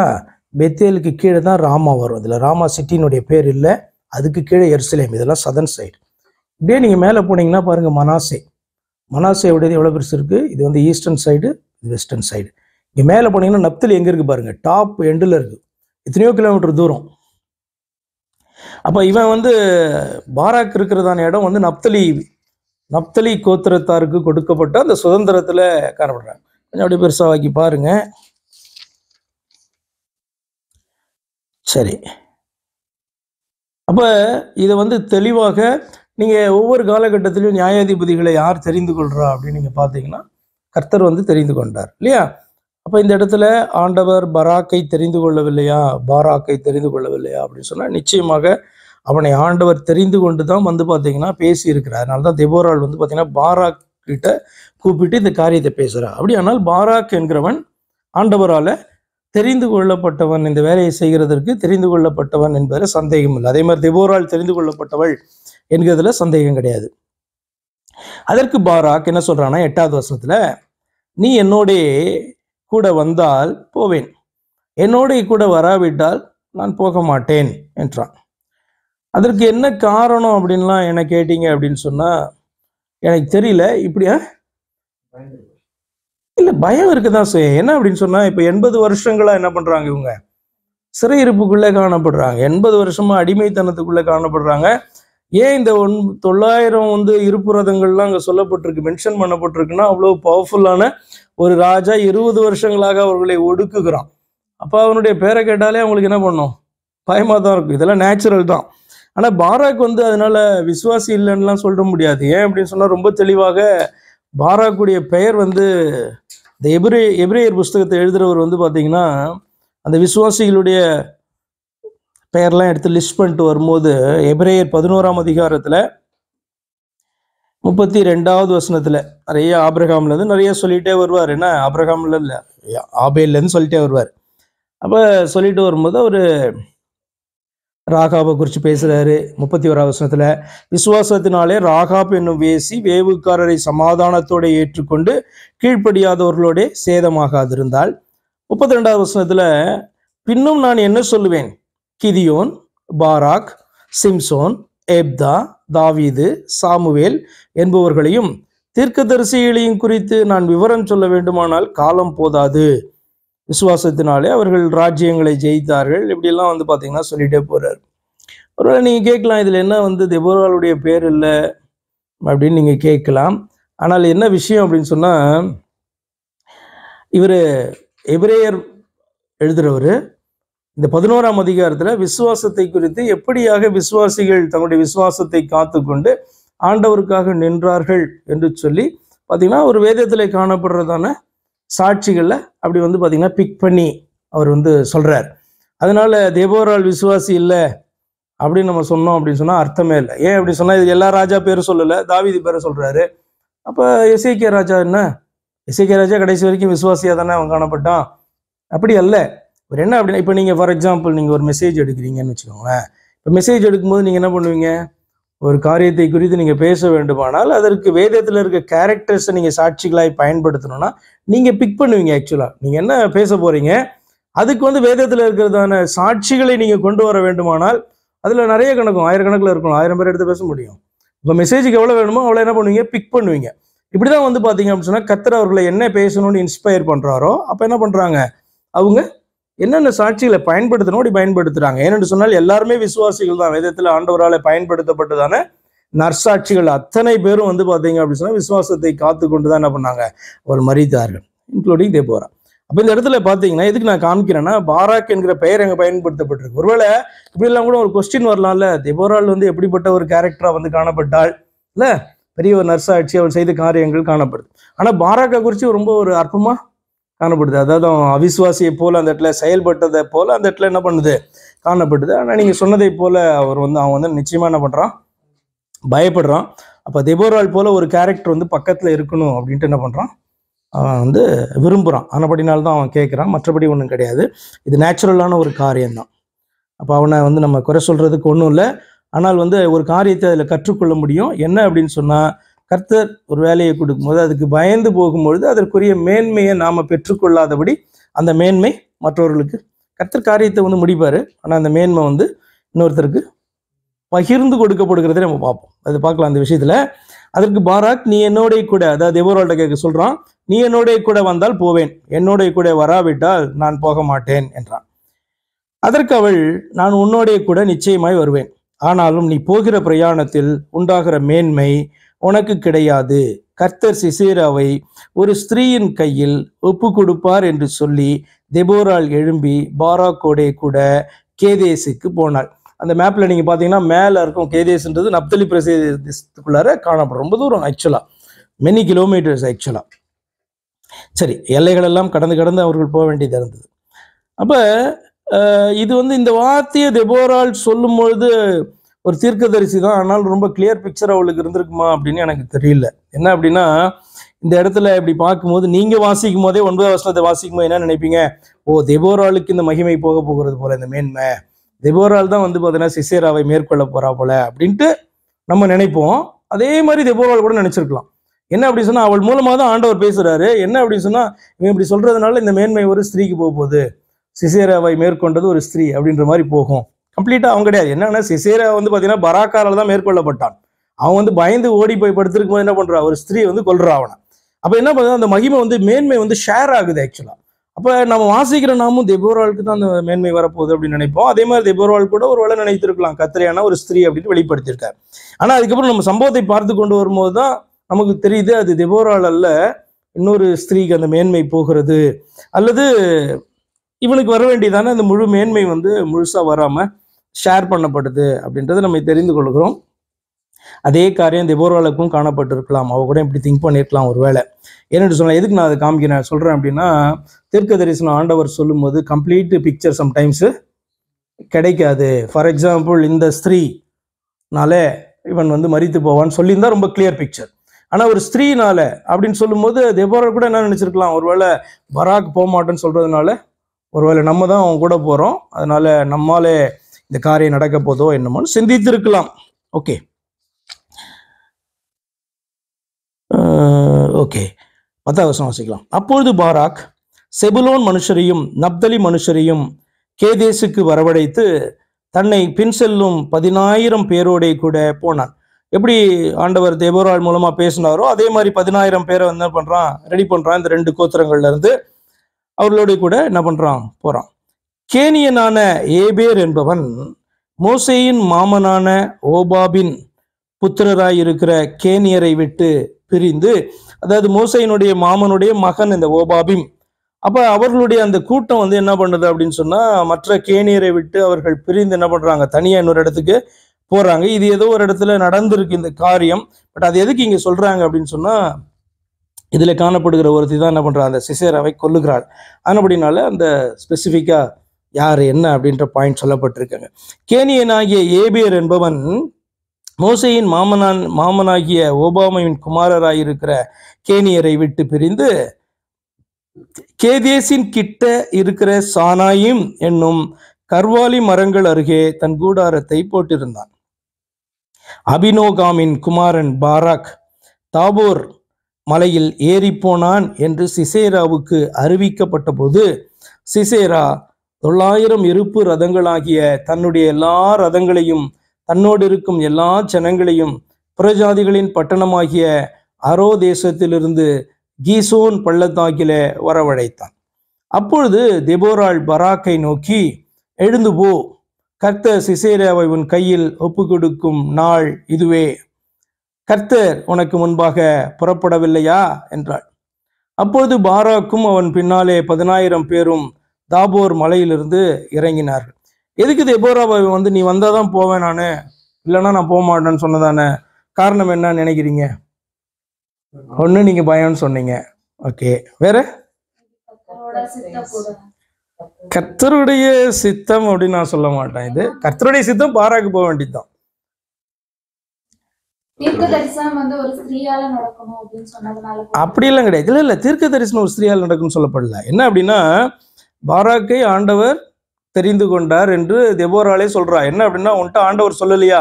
பெத்தேலுக்கு கீழே தான் ராமா வரும் இதில் ராமா சிட்டினுடைய பேர் இல்லை அதுக்கு கீழே எருசலேம் இதெல்லாம் சதர்ன் சைடு இப்படியே நீங்கள் மேலே போனீங்கன்னா பாருங்கள் மனாசே மனாசே உடையது எவ்வளோ பெருசு இருக்குது இது வந்து ஈஸ்டர்ன் சைடு இது வெஸ்டர்ன் சைடு இங்கே மேலே போனீங்கன்னா நப்தல் எங்கே இருக்குது பாருங்கள் டாப் எண்டில் இருக்குது எத்தனையோ கிலோமீட்டர் தூரம் அப்போ இவன் வந்து பாராக் இருக்கிறதான இடம் வந்து நப்தலி நப்தலி கோத்திரத்தாருக்கு கொடுக்கப்பட்ட அந்த சுதந்திரத்தில் காணப்படுறாங்க கொஞ்சம் அப்படியே பெருசாக வாக்கி பாருங்க சரி அப்போ இதை வந்து தெளிவாக நீங்கள் ஒவ்வொரு காலகட்டத்திலையும் நியாயாதிபதிகளை யார் தெரிந்து கொள்கிறா அப்படின்னு நீங்கள் பார்த்தீங்கன்னா கர்த்தர் வந்து தெரிந்து கொண்டார் இல்லையா அப்போ இந்த இடத்துல ஆண்டவர் பராக்கை தெரிந்து கொள்ளவில்லையா பாராக்கை தெரிந்து கொள்ளவில்லையா அப்படின்னு சொன்னால் நிச்சயமாக அவனை ஆண்டவர் தெரிந்து கொண்டு தான் வந்து பார்த்தீங்கன்னா பேசியிருக்கிறார் அதனால தான் தெபோரால் வந்து பார்த்தீங்கன்னா பாராக் கிட்ட கூப்பிட்டு இந்த காரியத்தை பேசுகிறா அப்படியானால் பாராக் என்கிறவன் ஆண்டவரால் தெரிந்து கொள்ளப்பட்டவன் இந்த வேலையை செய்கிறதற்கு தெரிந்து கொள்ளப்பட்டவன் என்பது சந்தேகம் இல்லை அதே மாதிரி தெபோரால் தெரிந்து கொள்ளப்பட்டவள் என்கிறதுல சந்தேகம் கிடையாது அதற்கு பாராக் என்ன சொல்கிறான்னா எட்டாவது வருஷத்தில் நீ என்னோடைய கூட வந்தால் போவேன் என்னோடைய கூட வராவிட்டால் நான் போக மாட்டேன் என்றான் அதற்கு என்ன காரணம் அப்படின்லாம் என்ன கேட்டீங்க அப்படின்னு சொன்னால் எனக்கு தெரியல இப்படியா இல்லை பயம் இருக்குதான் தான் செய்ய என்ன அப்படின்னு சொன்னால் இப்போ எண்பது வருஷங்களாக என்ன பண்ணுறாங்க இவங்க சிறையிருப்புக்குள்ளே காணப்படுறாங்க எண்பது வருஷமா அடிமைத்தனத்துக்குள்ளே காணப்படுறாங்க ஏன் இந்த ஒன் தொள்ளாயிரம் வந்து இருப்பு ரதங்கள்லாம் அங்கே சொல்லப்பட்டிருக்கு மென்ஷன் பண்ணப்பட்டிருக்குன்னா அவ்வளோ பவர்ஃபுல்லான ஒரு ராஜா இருபது வருஷங்களாக அவர்களை ஒடுக்குகிறான் அப்போ அவனுடைய பேரை கேட்டாலே அவங்களுக்கு என்ன பண்ணும் பயமாக தான் இருக்கும் இதெல்லாம் நேச்சுரல் தான் ஆனால் பாராக் வந்து அதனால விசுவாசி இல்லைன்னுலாம் சொல்ல முடியாது ஏன் அப்படின்னு சொன்னால் ரொம்ப தெளிவாக பாராக்குடைய பெயர் வந்து இந்த எபிரே எபிரேயர் புஸ்தகத்தை எழுதுகிறவர் வந்து பார்த்திங்கன்னா அந்த விசுவாசிகளுடைய பெயர்லாம் எடுத்து லிஸ்ட் பண்ணிட்டு வரும்போது எபிரேயர் பதினோராம் அதிகாரத்தில் முப்பத்தி ரெண்டாவது வசனத்தில் நிறைய ஆபிரகாம்லேருந்து நிறைய சொல்லிகிட்டே வருவார் என்ன ஆபிரகாம்ல இல்லை ஆபேலேருந்து சொல்லிட்டே வருவார் அப்போ சொல்லிட்டு வரும்போது அவர் ராகாவை குறித்து பேசுறாரு முப்பத்தி ஓராவது வசனத்தில் விசுவாசத்தினாலே ராகாப் என்னும் வேசி வேவுக்காரரை சமாதானத்தோட ஏற்றுக்கொண்டு கீழ்ப்படியாதவர்களோட சேதமாகாதிருந்தால் முப்பத்தி ரெண்டாவது வசனத்தில் பின்னும் நான் என்ன சொல்லுவேன் கிதியோன் பாராக் சிம்சோன் எப்தா தாவீது சாமுவேல் என்பவர்களையும் தீர்க்கதரிசிகளையும் குறித்து நான் விவரம் சொல்ல வேண்டுமானால் காலம் போதாது விசுவாசத்தினாலே அவர்கள் ராஜ்யங்களை ஜெயித்தார்கள் இப்படிலாம் வந்து பார்த்தீங்கன்னா சொல்லிகிட்டே போகிறார் ஒருவேளை நீங்கள் கேட்கலாம் இதில் என்ன வந்து தெபோராளுடைய பேர் இல்லை அப்படின்னு நீங்கள் கேட்கலாம் ஆனால் என்ன விஷயம் அப்படின்னு சொன்னால் இவர் எபிரேயர் எழுதுகிறவர் இந்த பதினோராம் அதிகாரத்தில் விசுவாசத்தை குறித்து எப்படியாக விசுவாசிகள் தங்களுடைய விசுவாசத்தை காத்து கொண்டு ஆண்டவருக்காக நின்றார்கள் என்று சொல்லி பார்த்தீங்கன்னா ஒரு வேதத்தில் காணப்படுறதான சாட்சிகளில் அப்படி வந்து பார்த்தீங்கன்னா பிக் பண்ணி அவர் வந்து சொல்கிறார் அதனால தேவோரால் விசுவாசி இல்லை அப்படின்னு நம்ம சொன்னோம் அப்படின்னு சொன்னால் அர்த்தமே இல்லை ஏன் அப்படி சொன்னால் இது எல்லா ராஜா பேரும் சொல்லலை தாவிதி பேரை சொல்கிறாரு அப்போ இசைக்கிய ராஜா என்ன இசைக்கிய ராஜா கடைசி வரைக்கும் விசுவாசியாக தானே அவன் காணப்பட்டான் அப்படி அல்ல ஒரு என்ன அப்படின்னா இப்போ நீங்கள் ஃபார் எக்ஸாம்பிள் நீங்கள் ஒரு மெசேஜ் எடுக்கிறீங்கன்னு வச்சுக்கோங்களேன் இப்போ மெசேஜ் எடுக்கும்போது நீங்கள் என்ன பண்ணுவீங்க ஒரு காரியத்தை குறித்து நீங்கள் பேச வேண்டுமானால் அதற்கு வேதத்தில் இருக்க கேரக்டர்ஸை நீங்கள் சாட்சிகளாய் பயன்படுத்தணும்னா நீங்கள் பிக் பண்ணுவீங்க ஆக்சுவலாக நீங்கள் என்ன பேச போகிறீங்க அதுக்கு வந்து வேதத்தில் இருக்கிறதான சாட்சிகளை நீங்கள் கொண்டு வர வேண்டுமானால் அதில் நிறைய கணக்கும் ஆயிரக்கணக்கில் இருக்கும் ஆயிரம் பேர் எடுத்து பேச முடியும் இப்போ மெசேஜுக்கு எவ்வளோ வேணுமோ அவ்வளோ என்ன பண்ணுவீங்க பிக் பண்ணுவீங்க இப்படி தான் வந்து பார்த்தீங்க அப்படின்னு சொன்னால் கத்தர் அவர்களை என்ன பேசணும்னு இன்ஸ்பயர் பண்ணுறாரோ அப்போ என்ன பண்ணுறாங்க அவங்க என்னென்ன சாட்சிகளை பயன்படுத்தினோடி அப்படி பயன்படுத்துறாங்க ஏனென்று சொன்னால் எல்லாருமே விசுவாசிகள் தான் விதத்தில் ஆண்டவரால் பயன்படுத்தப்பட்டதான நற்சாட்சிகள் அத்தனை பேரும் வந்து பார்த்தீங்க அப்படின்னு சொன்னால் விசுவாசத்தை காத்து கொண்டு தான் என்ன பண்ணாங்க அவர் மறித்தார்கள் இன்க்ளூடிங் தே போகிறான் அப்போ இந்த இடத்துல பார்த்தீங்கன்னா எதுக்கு நான் காமிக்கிறேன்னா பாராக் என்கிற பெயர் அங்கே பயன்படுத்தப்பட்டிருக்கு ஒருவேளை இப்படிலாம் கூட ஒரு கொஸ்டின் வரலாம்ல தெபோரால் வந்து எப்படிப்பட்ட ஒரு கேரக்டராக வந்து காணப்பட்டாள் இல்லை பெரிய ஒரு நர்ஸாட்சி அவள் செய்த காரியங்கள் காணப்படுது ஆனால் பாராக்கை குறித்து ரொம்ப ஒரு அற்பமாக காணப்படுது அதாவது அவிசுவாசியை போல் அந்த இடத்துல செயல்பட்டதை போல் அந்த இடத்துல என்ன பண்ணுது காணப்படுது ஆனால் நீங்கள் சொன்னதை போல் அவர் வந்து அவன் வந்து நிச்சயமாக என்ன பண்ணுறான் பயப்படுறான் அப்போ தெபோரால் போல் ஒரு கேரக்டர் வந்து பக்கத்தில் இருக்கணும் அப்படின்ட்டு என்ன பண்ணுறான் அவன் வந்து விரும்புகிறான் ஆனப்படினால்தான் அவன் கேட்குறான் மற்றபடி ஒன்றும் கிடையாது இது நேச்சுரலான ஒரு காரியம்தான் அப்போ அவனை வந்து நம்ம குறை சொல்கிறதுக்கு ஒன்றும் இல்லை ஆனால் வந்து ஒரு காரியத்தை அதில் கற்றுக்கொள்ள முடியும் என்ன அப்படின்னு சொன்னால் கர்த்தர் ஒரு வேலையை கொடுக்கும்போது அதுக்கு பயந்து போகும்பொழுது அதற்குரிய மேன்மையை நாம் பெற்றுக்கொள்ளாதபடி அந்த மேன்மை மற்றவர்களுக்கு கர்த்தர் காரியத்தை வந்து முடிப்பார் ஆனால் அந்த மேன்மை வந்து இன்னொருத்தருக்கு பகிர்ந்து கொடுக்கப்படுகிறதே நம்ம பார்ப்போம் அது பார்க்கலாம் அந்த விஷயத்தில் அதற்கு பாராக் நீ என்னோடைய கூட அதாவது எவரோட கேட்க சொல்கிறான் நீ என்னோடைய கூட வந்தால் போவேன் என்னோடைய கூட வராவிட்டால் நான் போக மாட்டேன் என்றான் அதற்கு அவள் நான் உன்னோடைய கூட நிச்சயமாய் வருவேன் ஆனாலும் நீ போகிற பிரயாணத்தில் உண்டாகிற மேன்மை உனக்கு கிடையாது கர்த்தர் சிசேராவை ஒரு ஸ்திரீயின் கையில் ஒப்பு கொடுப்பார் என்று சொல்லி தெபோரால் எழும்பி பாராக்கோடே கூட கேதேசுக்கு போனாள் அந்த மேப்பில் நீங்கள் பார்த்தீங்கன்னா மேலே இருக்கும் கேதேசுன்றது நப்தலி பிரசேதத்துக்குள்ளார காணப்படும் ரொம்ப தூரம் ஆக்சுவலாக மெனி கிலோமீட்டர்ஸ் ஆக்சுவலாக சரி எல்லைகளெல்லாம் கடந்து கடந்து அவர்கள் போக வேண்டியது இருந்தது அப்போ இது வந்து இந்த வார்த்தையை தெபோரால் சொல்லும் பொழுது ஒரு தீர்க்கதரிசி தான் ஆனால் ரொம்ப கிளியர் பிக்சர் அவளுக்கு இருந்திருக்குமா அப்படின்னு எனக்கு தெரியல என்ன அப்படின்னா இந்த இடத்துல இப்படி பார்க்கும்போது நீங்க வாசிக்கும் போதே ஒன்பதாம் வருஷத்தை வாசிக்கும் போது என்ன நினைப்பீங்க ஓ தெபோராளுக்கு இந்த மகிமை போக போகிறது போல இந்த மேன்மை தெபோரால் தான் வந்து பார்த்தீங்கன்னா சிசேராவை மேற்கொள்ள போறா போல அப்படின்ட்டு நம்ம நினைப்போம் அதே மாதிரி தெபோரால் கூட நினைச்சிருக்கலாம் என்ன அப்படி சொன்னா அவள் மூலமாக தான் ஆண்டவர் பேசுறாரு என்ன அப்படின்னு சொன்னா இவன் இப்படி சொல்றதுனால இந்த மேன்மை ஒரு ஸ்திரீக்கு போக போகுது சிசேராவை மேற்கொண்டது ஒரு ஸ்திரீ அப்படின்ற மாதிரி போகும் கம்ப்ளீட்டாக அவன் கிடையாது என்னன்னா சிசேரா வந்து பாத்தீங்கன்னா பராக்காரால தான் மேற்கொள்ளப்பட்டான் அவன் வந்து பயந்து ஓடி போய் படுத்திருக்கும் போது என்ன பண்றா ஒரு ஸ்திரீ வந்து கொல்றா அவனை அப்போ என்ன பண்ணுறது அந்த மகிமை வந்து மேன்மை வந்து ஷேர் ஆகுது ஆக்சுவலாக அப்போ நம்ம வாசிக்கிற நாமும் தெபோர்வாளுக்கு தான் அந்த மேன்மை வரப்போகுது அப்படின்னு நினைப்போம் அதே மாதிரி தெபோர்வால் கூட ஒரு வேலை நினைத்திருக்கலாம் கத்திரையான ஒரு ஸ்திரீ அப்படின்னு வெளிப்படுத்தியிருக்காரு ஆனால் அதுக்கப்புறம் நம்ம சம்பவத்தை பார்த்து கொண்டு வரும்போது தான் நமக்கு தெரியுது அது தெபோரால் அல்ல இன்னொரு ஸ்திரீக்கு அந்த மேன்மை போகிறது அல்லது இவனுக்கு வர வேண்டியதானே அந்த முழு மேன்மை வந்து முழுசாக வராமல் ஷேர் பண்ணப்பட்டது அப்படின்றத நம்ம தெரிந்து கொள்கிறோம் அதே காரியம் திபோர்வாலுக்கும் காணப்பட்டிருக்கலாம் அவ கூட இப்படி திங்க் பண்ணியிருக்கலாம் ஒரு வேளை ஏன்னு சொன்னால் எதுக்கு நான் அதை காமிக்கிறேன் சொல்கிறேன் அப்படின்னா தெற்கு தரிசனம் ஆண்டவர் சொல்லும்போது கம்ப்ளீட் பிக்சர் சம்டைம்ஸு கிடைக்காது ஃபார் எக்ஸாம்பிள் இந்த ஸ்திரீனால இவன் வந்து மறித்து போவான்னு சொல்லியிருந்தா ரொம்ப கிளியர் பிக்சர் ஆனால் ஒரு ஸ்திரீனால அப்படின்னு சொல்லும்போது தேபோரர் கூட என்ன நினச்சிருக்கலாம் ஒருவேளை பராக் போக மாட்டேன்னு சொல்கிறதுனால ஒருவேளை நம்ம தான் அவங்க கூட போகிறோம் அதனால நம்மாலே இந்த காரியம் நடக்க போதோ என்னமோன்னு சிந்தித்திருக்கலாம் ஓகே ஓகே பத்தாவது வருஷம் வாசிக்கலாம் அப்பொழுது பாராக் செபுலோன் மனுஷரையும் நப்தலி மனுஷரையும் கேதேசுக்கு வரவழைத்து தன்னை பின் செல்லும் பதினாயிரம் பேரோடே கூட போனான் எப்படி ஆண்டவர் தேவராள் மூலமாக பேசினாரோ அதே மாதிரி பதினாயிரம் பேரை என்ன பண்ணுறான் ரெடி பண்ணுறான் இந்த ரெண்டு இருந்து அவர்களோட கூட என்ன பண்ணுறான் போகிறான் கேனியனான ஏபேர் என்பவன் மோசையின் மாமனான ஓபாபின் புத்திரராயிருக்கிற இருக்கிற கேனியரை விட்டு பிரிந்து அதாவது மோசையினுடைய மாமனுடைய மகன் இந்த ஓபாபிம் அப்போ அவர்களுடைய அந்த கூட்டம் வந்து என்ன பண்ணுது அப்படின்னு சொன்னால் மற்ற கேணியரை விட்டு அவர்கள் பிரிந்து என்ன பண்ணுறாங்க தனியாக இன்னொரு இடத்துக்கு போகிறாங்க இது ஏதோ ஒரு இடத்துல நடந்திருக்கு இந்த காரியம் பட் அது எதுக்கு இங்கே சொல்கிறாங்க அப்படின்னு சொன்னால் இதில் காணப்படுகிற ஒருத்தி தான் என்ன பண்ணுறான் அந்த சிசேராவை கொல்லுகிறாள் அப்படின்னால அந்த ஸ்பெசிஃபிக்காக யார் என்ன அப்படின்ற பாயிண்ட் சொல்லப்பட்டிருக்காங்க கேனியனாகிய ஏபியர் என்பவன் மோசையின் மாமனான் மாமனாகிய ஒபாமாவின் குமாரராயிருக்கிற கேனியரை விட்டு பிரிந்து கேதேசின் கிட்ட இருக்கிற சானாயும் என்னும் கர்வாலி மரங்கள் அருகே தன் கூடாரத்தை போட்டிருந்தான் அபினோகாமின் குமாரன் பாராக் தாபோர் மலையில் ஏறிப்போனான் என்று சிசேராவுக்கு அறிவிக்கப்பட்ட போது சிசேரா தொள்ளாயிரம் இருப்பு ரதங்களாகிய தன்னுடைய எல்லா ரதங்களையும் தன்னோடு இருக்கும் எல்லா ஜனங்களையும் புறஜாதிகளின் பட்டணமாகிய அரோ தேசத்திலிருந்து கீசோன் பள்ளத்தாக்கில வரவழைத்தான் அப்பொழுது தெபோராள் பராக்கை நோக்கி எழுந்து போ கர்த்தர் சிசேரவை உன் கையில் ஒப்பு கொடுக்கும் நாள் இதுவே கர்த்தர் உனக்கு முன்பாக புறப்படவில்லையா என்றாள் அப்பொழுது பாராக்கும் அவன் பின்னாலே பதினாயிரம் பேரும் தாபோர் மலையிலிருந்து இறங்கினார்கள் எதுக்கு தெபோராபாய் வந்து நீ வந்தால் தான் போவேன் நான் இல்லைன்னா நான் போக மாட்டேன்னு சொன்னதானே காரணம் என்னன்னு நினைக்கிறீங்க ஒன்று நீங்கள் பயம்னு சொன்னீங்க ஓகே வேற கர்த்தருடைய சித்தம் அப்படின்னு நான் சொல்ல மாட்டேன் இது கர்த்தருடைய சித்தம் பாராக்கு போக வேண்டியதுதான் அப்படி எல்லாம் கிடையாது இல்ல இல்ல தீர்க்க தரிசனம் ஒரு ஸ்திரீயால் நடக்கும்னு சொல்லப்படல என்ன அப்படின்னா பாராக்கை ஆண்டவர் தெரிந்து கொண்டார் என்று தெபோராலே சொல்றா என்ன அப்படின்னா உன்ட்ட ஆண்டவர் சொல்லலையா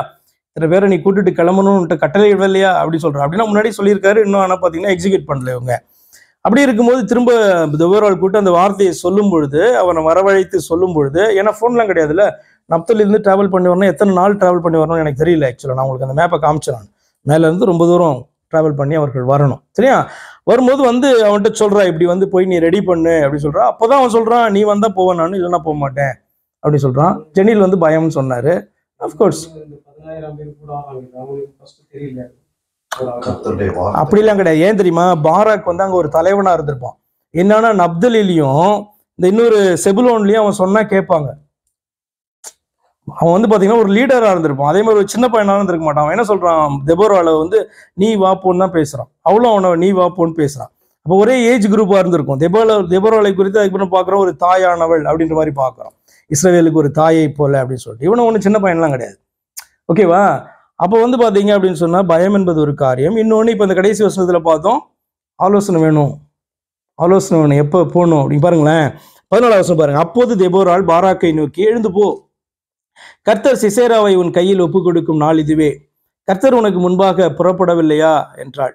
இத்தனை பேரை நீ கூட்டிட்டு கிளம்பணும்னு உன்ட்ட கட்டளை இல்லையா அப்படின்னு சொல்றா அப்படின்னா முன்னாடி சொல்லியிருக்காரு இன்னும் ஆனால் பார்த்தீங்கன்னா எக்ஸிக்யூட் பண்ணல இவங்க அப்படி இருக்கும்போது திரும்ப தெபோரால் கூட்டு அந்த வார்த்தையை சொல்லும் பொழுது அவனை வரவழைத்து சொல்லும் பொழுது ஏன்னா ஃபோன்லாம் கிடையாதுல்ல இருந்து ட்ராவல் பண்ணி வரணும் எத்தனை நாள் ட்ராவல் பண்ணி வரணும்னு எனக்கு தெரியல ஆக்சுவலாக நான் உங்களுக்கு அந்த மேப்பை காமிச்சிடான் மேலேருந்து ரொம்ப தூரம் ட்ராவல் பண்ணி அவர்கள் வரணும் சரியா வரும்போது வந்து அவன்கிட்ட சொல்கிறா இப்படி வந்து போய் நீ ரெடி பண்ணு அப்படின்னு சொல்றான் அப்போ தான் அவன் சொல்கிறான் நீ வந்தால் போவேன் நான் இல்லைன்னா போக மாட்டேன் அப்படின்னு சொல்கிறான் சென்னையில் வந்து பயம்னு சொன்னார் அப்படி அப்படிலாம் கிடையாது ஏன் தெரியுமா பாராக் வந்து அங்கே ஒரு தலைவனாக இருந்திருப்பான் என்னன்னா நப்தலிலையும் இந்த இன்னொரு செபுலோன்லயும் அவன் சொன்னா கேட்பாங்க அவன் வந்து பார்த்தீங்கன்னா ஒரு லீடராக இருந்திருப்பான் அதே மாதிரி ஒரு சின்ன பையனாக இருந்திருக்க மாட்டான் அவன் என்ன சொல்கிறான் தெபோர்வால வந்து நீ வாப்போன்னு தான் பேசுகிறான் அவ்வளவு அவனை நீ வாப்போன்னு பேசுகிறான் அப்போ ஒரே ஏஜ் குரூப்பாக இருந்திருக்கும் தெபோல தெபோராலை குறித்து அதுக்கப்புறம் பாக்குறோம் ஒரு தாயானவள் அப்படின்ற மாதிரி பாக்குறோம் இஸ்ரேலுக்கு ஒரு தாயை போல அப்படின்னு சொல்லிட்டு இவனும் ஒண்ணு சின்ன பையன்லாம் கிடையாது ஓகேவா அப்போ வந்து பாத்தீங்க அப்படின்னு சொன்னால் பயம் என்பது ஒரு காரியம் இன்னொன்று இப்போ இந்த கடைசி வருஷத்தில் பார்த்தோம் ஆலோசனை வேணும் ஆலோசனை வேணும் எப்போ போகணும் அப்படின்னு பாருங்களேன் பதினாலாவது வருஷம் பாருங்கள் அப்போது தெபோரால் பாராக்கை நோக்கி எழுந்து போ கர்த்தர் சிசேராவை உன் கையில் ஒப்பு கொடுக்கும் நாள் இதுவே கர்த்தர் உனக்கு முன்பாக புறப்படவில்லையா என்றாள்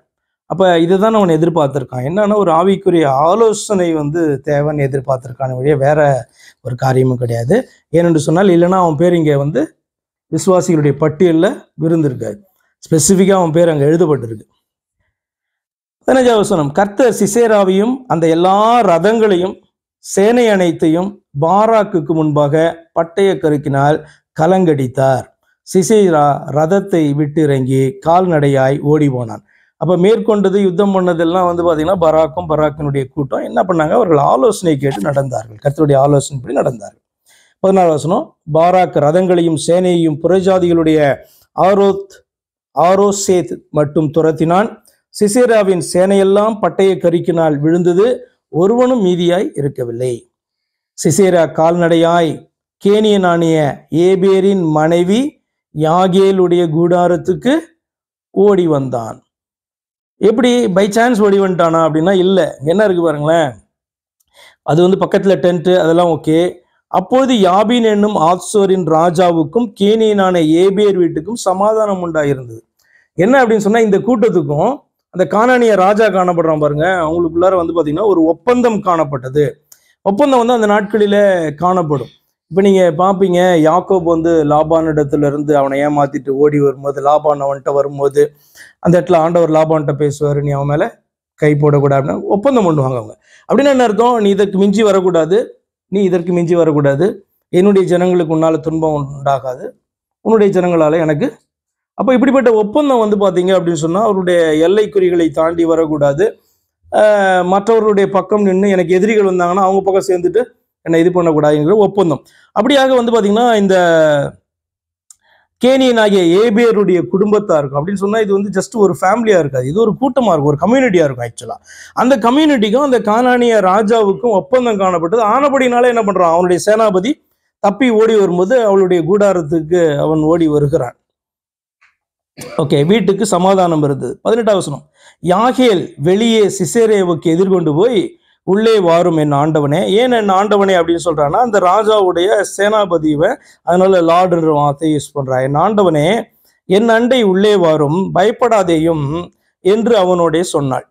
அப்ப இதுதான் அவன் எதிர்பார்த்திருக்கான் என்னன்னா ஒரு ஆவிக்குரிய ஆலோசனை வந்து தேவன் எதிர்பார்த்திருக்கான வழியே வேற ஒரு காரியமும் கிடையாது ஏனென்று சொன்னால் இல்லைன்னா அவன் பேர் இங்கே வந்து விசுவாசிகளுடைய பட்டியலில் விருந்திருக்காரு ஸ்பெசிஃபிக்காக அவன் பேர் அங்கே எழுதப்பட்டிருக்கு பதினஞ்சாவது சொன்னம் கர்த்தர் சிசேராவையும் அந்த எல்லா ரதங்களையும் சேனை அனைத்தையும் பாராக்குக்கு முன்பாக பட்டய கருக்கினால் கலங்கடித்தார் சிசேரா ரதத்தை விட்டு இறங்கி கால்நடையாய் ஓடி போனான் அப்போ மேற்கொண்டது யுத்தம் பண்ணதெல்லாம் வந்து பாத்தீங்கன்னா பராக்கும் பராக்கினுடைய கூட்டம் என்ன பண்ணாங்க அவர்கள் ஆலோசனை கேட்டு நடந்தார்கள் கத்தருடைய படி நடந்தார்கள் பதினாலு வசனம் பாராக் ரதங்களையும் சேனையையும் புறஜாதிகளுடைய ஆரோத் ஆரோசேத் மட்டும் துரத்தினான் சிசேராவின் சேனையெல்லாம் பட்டய கருக்கினால் விழுந்தது ஒருவனும் மீதியாய் இருக்கவில்லை சிசேரா கால்நடையாய் கேனியனானிய ஏபேரின் மனைவி யாகேலுடைய கூடாரத்துக்கு ஓடி வந்தான் எப்படி பை சான்ஸ் ஓடி வந்துட்டானா அப்படின்னா இல்லை என்ன இருக்கு பாருங்களேன் அது வந்து பக்கத்தில் டென்ட்டு அதெல்லாம் ஓகே அப்போது யாபின் என்னும் ஆப்சோரின் ராஜாவுக்கும் கேனியனான ஏபியர் வீட்டுக்கும் சமாதானம் உண்டாயிருந்தது என்ன அப்படின்னு சொன்னால் இந்த கூட்டத்துக்கும் அந்த காணானிய ராஜா காணப்படுறான் பாருங்க அவங்களுக்குள்ளார வந்து பார்த்தீங்கன்னா ஒரு ஒப்பந்தம் காணப்பட்டது ஒப்பந்தம் வந்து அந்த நாட்களில காணப்படும் இப்போ நீங்கள் பார்ப்பீங்க யாக்கோப் வந்து லாபான் இடத்துல இருந்து அவனை ஏமாத்திட்டு ஓடி வரும்போது லாபான் அவன்கிட்ட வரும்போது அந்த இடத்துல ஆண்டவர் லாபான்கிட்ட பேசுவார் நீ அவன் மேலே கை போடக்கூடாது அப்படின்னு ஒப்பந்தம் பண்ணுவாங்க அவங்க அப்படின்னு என்ன அர்த்தம் நீ இதற்கு மிஞ்சி வரக்கூடாது நீ இதற்கு மிஞ்சி வரக்கூடாது என்னுடைய ஜனங்களுக்கு உன்னால் துன்பம் உண்டாகாது உன்னுடைய ஜனங்களால எனக்கு அப்போ இப்படிப்பட்ட ஒப்பந்தம் வந்து பாத்தீங்க அப்படின்னு சொன்னால் அவருடைய எல்லை குறிகளை தாண்டி வரக்கூடாது மற்றவர்களுடைய பக்கம் நின்று எனக்கு எதிரிகள் வந்தாங்கன்னா அவங்க பக்கம் சேர்ந்துட்டு என்னை இது பண்ணக்கூடாதுங்கிற ஒப்பந்தம் அப்படியாக வந்து பார்த்தீங்கன்னா இந்த கேனியன் ஆகிய ஏபியருடைய குடும்பத்தாக இருக்கும் அப்படின்னு சொன்னால் இது வந்து ஜஸ்ட் ஒரு ஃபேமிலியாக இருக்காது இது ஒரு கூட்டமாக இருக்கும் ஒரு கம்யூனிட்டியாக இருக்கும் ஆக்சுவலாக அந்த கம்யூனிட்டிக்கும் அந்த கானானிய ராஜாவுக்கும் ஒப்பந்தம் காணப்பட்டது ஆனபடினால என்ன பண்ணுறான் அவனுடைய சேனாபதி தப்பி ஓடி வரும்போது அவளுடைய கூடாரத்துக்கு அவன் ஓடி வருகிறான் ஓகே வீட்டுக்கு சமாதானம் இருந்தது பதினெட்டாவது வசனம் யாகேல் வெளியே சிசேரேவுக்கு எதிர்கொண்டு போய் உள்ளே வாரும் என் ஆண்டவனே ஏன் என் ஆண்டவனே அப்படின்னு சொல்றான்னா அந்த ராஜாவுடைய சேனாபதிவை அதனால லார்டர் வார்த்தை யூஸ் பண்றா என் ஆண்டவனே என் அண்டை உள்ளே வாரும் பயப்படாதேயும் என்று அவனோடைய சொன்னாள்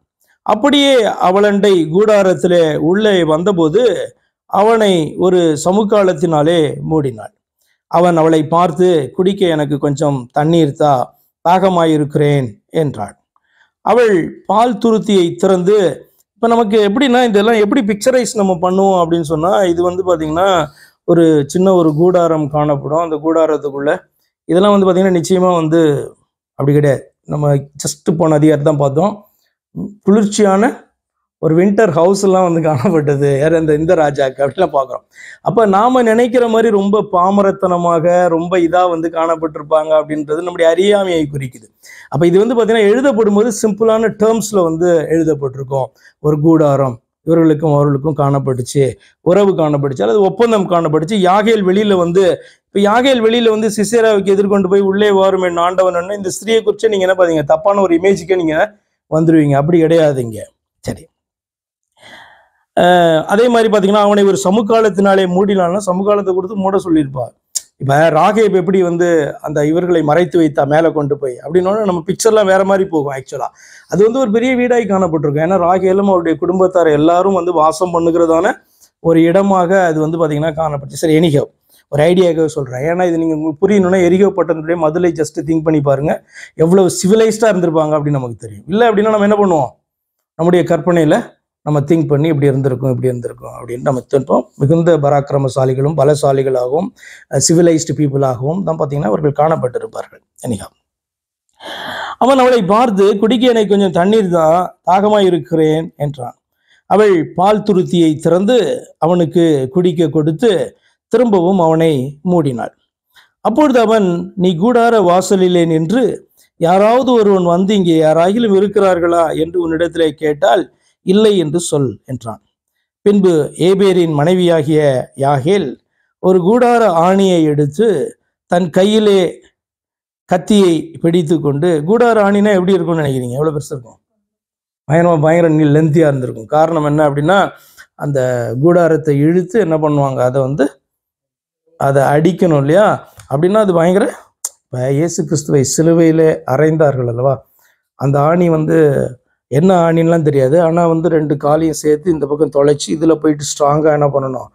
அப்படியே அவளண்டை கூடாரத்தில் உள்ளே வந்தபோது அவனை ஒரு சமுக்காலத்தினாலே மூடினாள் அவன் அவளை பார்த்து குடிக்க எனக்கு கொஞ்சம் தண்ணீர் தா தாகமாயிருக்கிறேன் என்றாள் அவள் பால் துருத்தியை திறந்து இப்போ நமக்கு எப்படின்னா இதெல்லாம் எப்படி பிக்சரைஸ் நம்ம பண்ணுவோம் அப்படின்னு சொன்னால் இது வந்து பார்த்திங்கன்னா ஒரு சின்ன ஒரு கூடாரம் காணப்படும் அந்த கூடாரத்துக்குள்ளே இதெல்லாம் வந்து பார்த்திங்கன்னா நிச்சயமாக வந்து அப்படி கிடையாது நம்ம ஜஸ்ட்டு போன அதிகாரத்தை தான் பார்த்தோம் குளிர்ச்சியான ஒரு வின்டர் ஹவுஸ்லாம் வந்து காணப்பட்டது யார் இந்த இந்த ராஜா அப்படிலாம் பார்க்குறோம் அப்போ நாம் நினைக்கிற மாதிரி ரொம்ப பாமரத்தனமாக ரொம்ப இதாக வந்து காணப்பட்டிருப்பாங்க அப்படின்றது நம்முடைய அறியாமையை குறிக்குது அப்போ இது வந்து பார்த்திங்கன்னா எழுதப்படும் போது சிம்பிளான டேர்ம்ஸில் வந்து எழுதப்பட்டிருக்கோம் ஒரு கூடாரம் இவர்களுக்கும் அவர்களுக்கும் காணப்பட்டுச்சு உறவு காணப்பட்டுச்சு அல்லது ஒப்பந்தம் காணப்பட்டுச்சு யாகையில் வெளியில் வந்து இப்போ யாகையில் வெளியில் வந்து சிசேராவுக்கு எதிர்கொண்டு போய் உள்ளே வரும் என் ஆண்டவன் இந்த ஸ்திரியை குறித்து நீங்கள் என்ன பார்த்தீங்க தப்பான ஒரு இமேஜுக்கே நீங்கள் வந்துடுவீங்க அப்படி கிடையாதுங்க சரி அதே மாதிரி பார்த்தீங்கன்னா அவனை ஒரு சமுகாலத்தினாலே மூடினான்னா சமுகாலத்தை கொடுத்து மூட சொல்லியிருப்பார் இப்போ ராகேப் எப்படி வந்து அந்த இவர்களை மறைத்து வைத்தா மேலே கொண்டு போய் அப்படின்னோட நம்ம பிக்சர்லாம் வேற மாதிரி போகும் ஆக்சுவலாக அது வந்து ஒரு பெரிய வீடாகி காணப்பட்டிருக்கும் ஏன்னா ராகேலும் அவருடைய குடும்பத்தார் எல்லாரும் வந்து வாசம் பண்ணுகிறதான ஒரு இடமாக அது வந்து பார்த்தீங்கன்னா காணப்பட்டு சரி எனிகோ ஒரு ஐடியாவே சொல்கிறேன் ஏன்னா இது நீங்கள் உங்களுக்கு புரியணும்னா எரிகோ பட்டத்தினுடைய மதுளை ஜஸ்ட்டு திங்க் பண்ணி பாருங்கள் எவ்வளோ சிவிலைஸ்டாக இருந்திருப்பாங்க அப்படின்னு நமக்கு தெரியும் இல்லை அப்படின்னா நம்ம என்ன பண்ணுவோம் நம்முடைய கற்பனையில் நம்ம திங்க் பண்ணி இப்படி இருந்திருக்கும் இப்படி இருந்திருக்கும் அப்படின்னு நம்ம திட்டோம் மிகுந்த பராக்கிரமசாலிகளும் பலசாலிகளாகவும் சிவிலைஸ்டு பீப்புளாகவும் தான் பார்த்தீங்கன்னா அவர்கள் காணப்பட்டிருப்பார்கள் எனிகா அவன் அவளை பார்த்து குடிக்க எனக்கு கொஞ்சம் தண்ணீர் தான் தாகமாக இருக்கிறேன் என்றான் அவள் பால் துருத்தியை திறந்து அவனுக்கு குடிக்க கொடுத்து திரும்பவும் அவனை மூடினாள் அப்பொழுது அவன் நீ கூடார வாசலிலே நின்று யாராவது ஒருவன் வந்து இங்கே யாராகிலும் இருக்கிறார்களா என்று உன்னிடத்திலே கேட்டால் இல்லை என்று சொல் என்றான் பின்பு ஏபேரின் மனைவியாகிய யாகேல் ஒரு கூடார ஆணியை எடுத்து தன் கையிலே கத்தியை பிடித்து கொண்டு கூடார ஆணினா எப்படி இருக்கும்னு நினைக்கிறீங்க எவ்வளோ பெருசு இருக்கும் பயங்கரமாக பயங்கர நீ லென்த்தியாக இருந்திருக்கும் காரணம் என்ன அப்படின்னா அந்த கூடாரத்தை இழுத்து என்ன பண்ணுவாங்க அதை வந்து அதை அடிக்கணும் இல்லையா அப்படின்னா அது பயங்கர இயேசு கிறிஸ்துவை சிலுவையிலே அரைந்தார்கள் அல்லவா அந்த ஆணி வந்து என்ன ஆணின்லாம் தெரியாது ஆனால் வந்து ரெண்டு காலையும் சேர்த்து இந்த பக்கம் தொலைச்சி இதில் போயிட்டு ஸ்ட்ராங்காக என்ன பண்ணணும்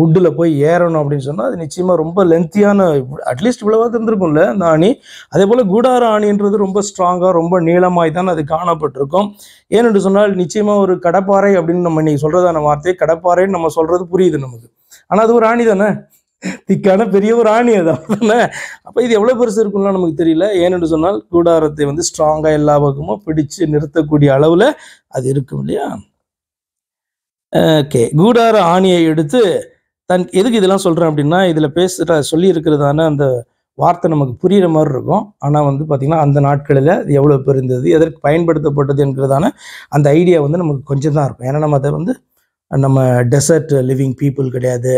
உட்டில் போய் ஏறணும் அப்படின்னு சொன்னால் அது நிச்சயமாக ரொம்ப லென்த்தியான அட்லீஸ்ட் இவ்வளோவா இருந்திருக்கும்ல அந்த ஆணி அதே போல் குடார ஆணின்றது ரொம்ப ஸ்ட்ராங்காக ரொம்ப நீளமாய் தான் அது காணப்பட்டிருக்கும் ஏனென்று சொன்னால் நிச்சயமாக ஒரு கடப்பாறை அப்படின்னு நம்ம இன்னைக்கு சொல்கிறதான வார்த்தையை கடப்பாறைன்னு நம்ம சொல்கிறது புரியுது நமக்கு ஆனால் அது ஒரு ஆணி தானே திக்கான பெரிய ஒரு ஆணி அது அப்படின்னா அப்போ இது எவ்வளோ பெருசு இருக்குன்னா நமக்கு தெரியல ஏனென்று சொன்னால் கூடாரத்தை வந்து ஸ்ட்ராங்காக எல்லா பக்கமும் பிடிச்சு நிறுத்தக்கூடிய அளவில் அது இருக்கும் இல்லையா ஓகே கூடார ஆணியை எடுத்து தன் எதுக்கு இதெல்லாம் சொல்கிறேன் அப்படின்னா இதில் பேசுகிற சொல்லி இருக்கிறதான அந்த வார்த்தை நமக்கு புரிகிற மாதிரி இருக்கும் ஆனால் வந்து பார்த்திங்கன்னா அந்த நாட்களில் அது எவ்வளோ பெருந்தது எதற்கு பயன்படுத்தப்பட்டது என்கிறதான அந்த ஐடியா வந்து நமக்கு கொஞ்சம் தான் இருக்கும் ஏன்னா நம்ம அதை வந்து நம்ம டெசர்ட் லிவிங் பீப்புள் கிடையாது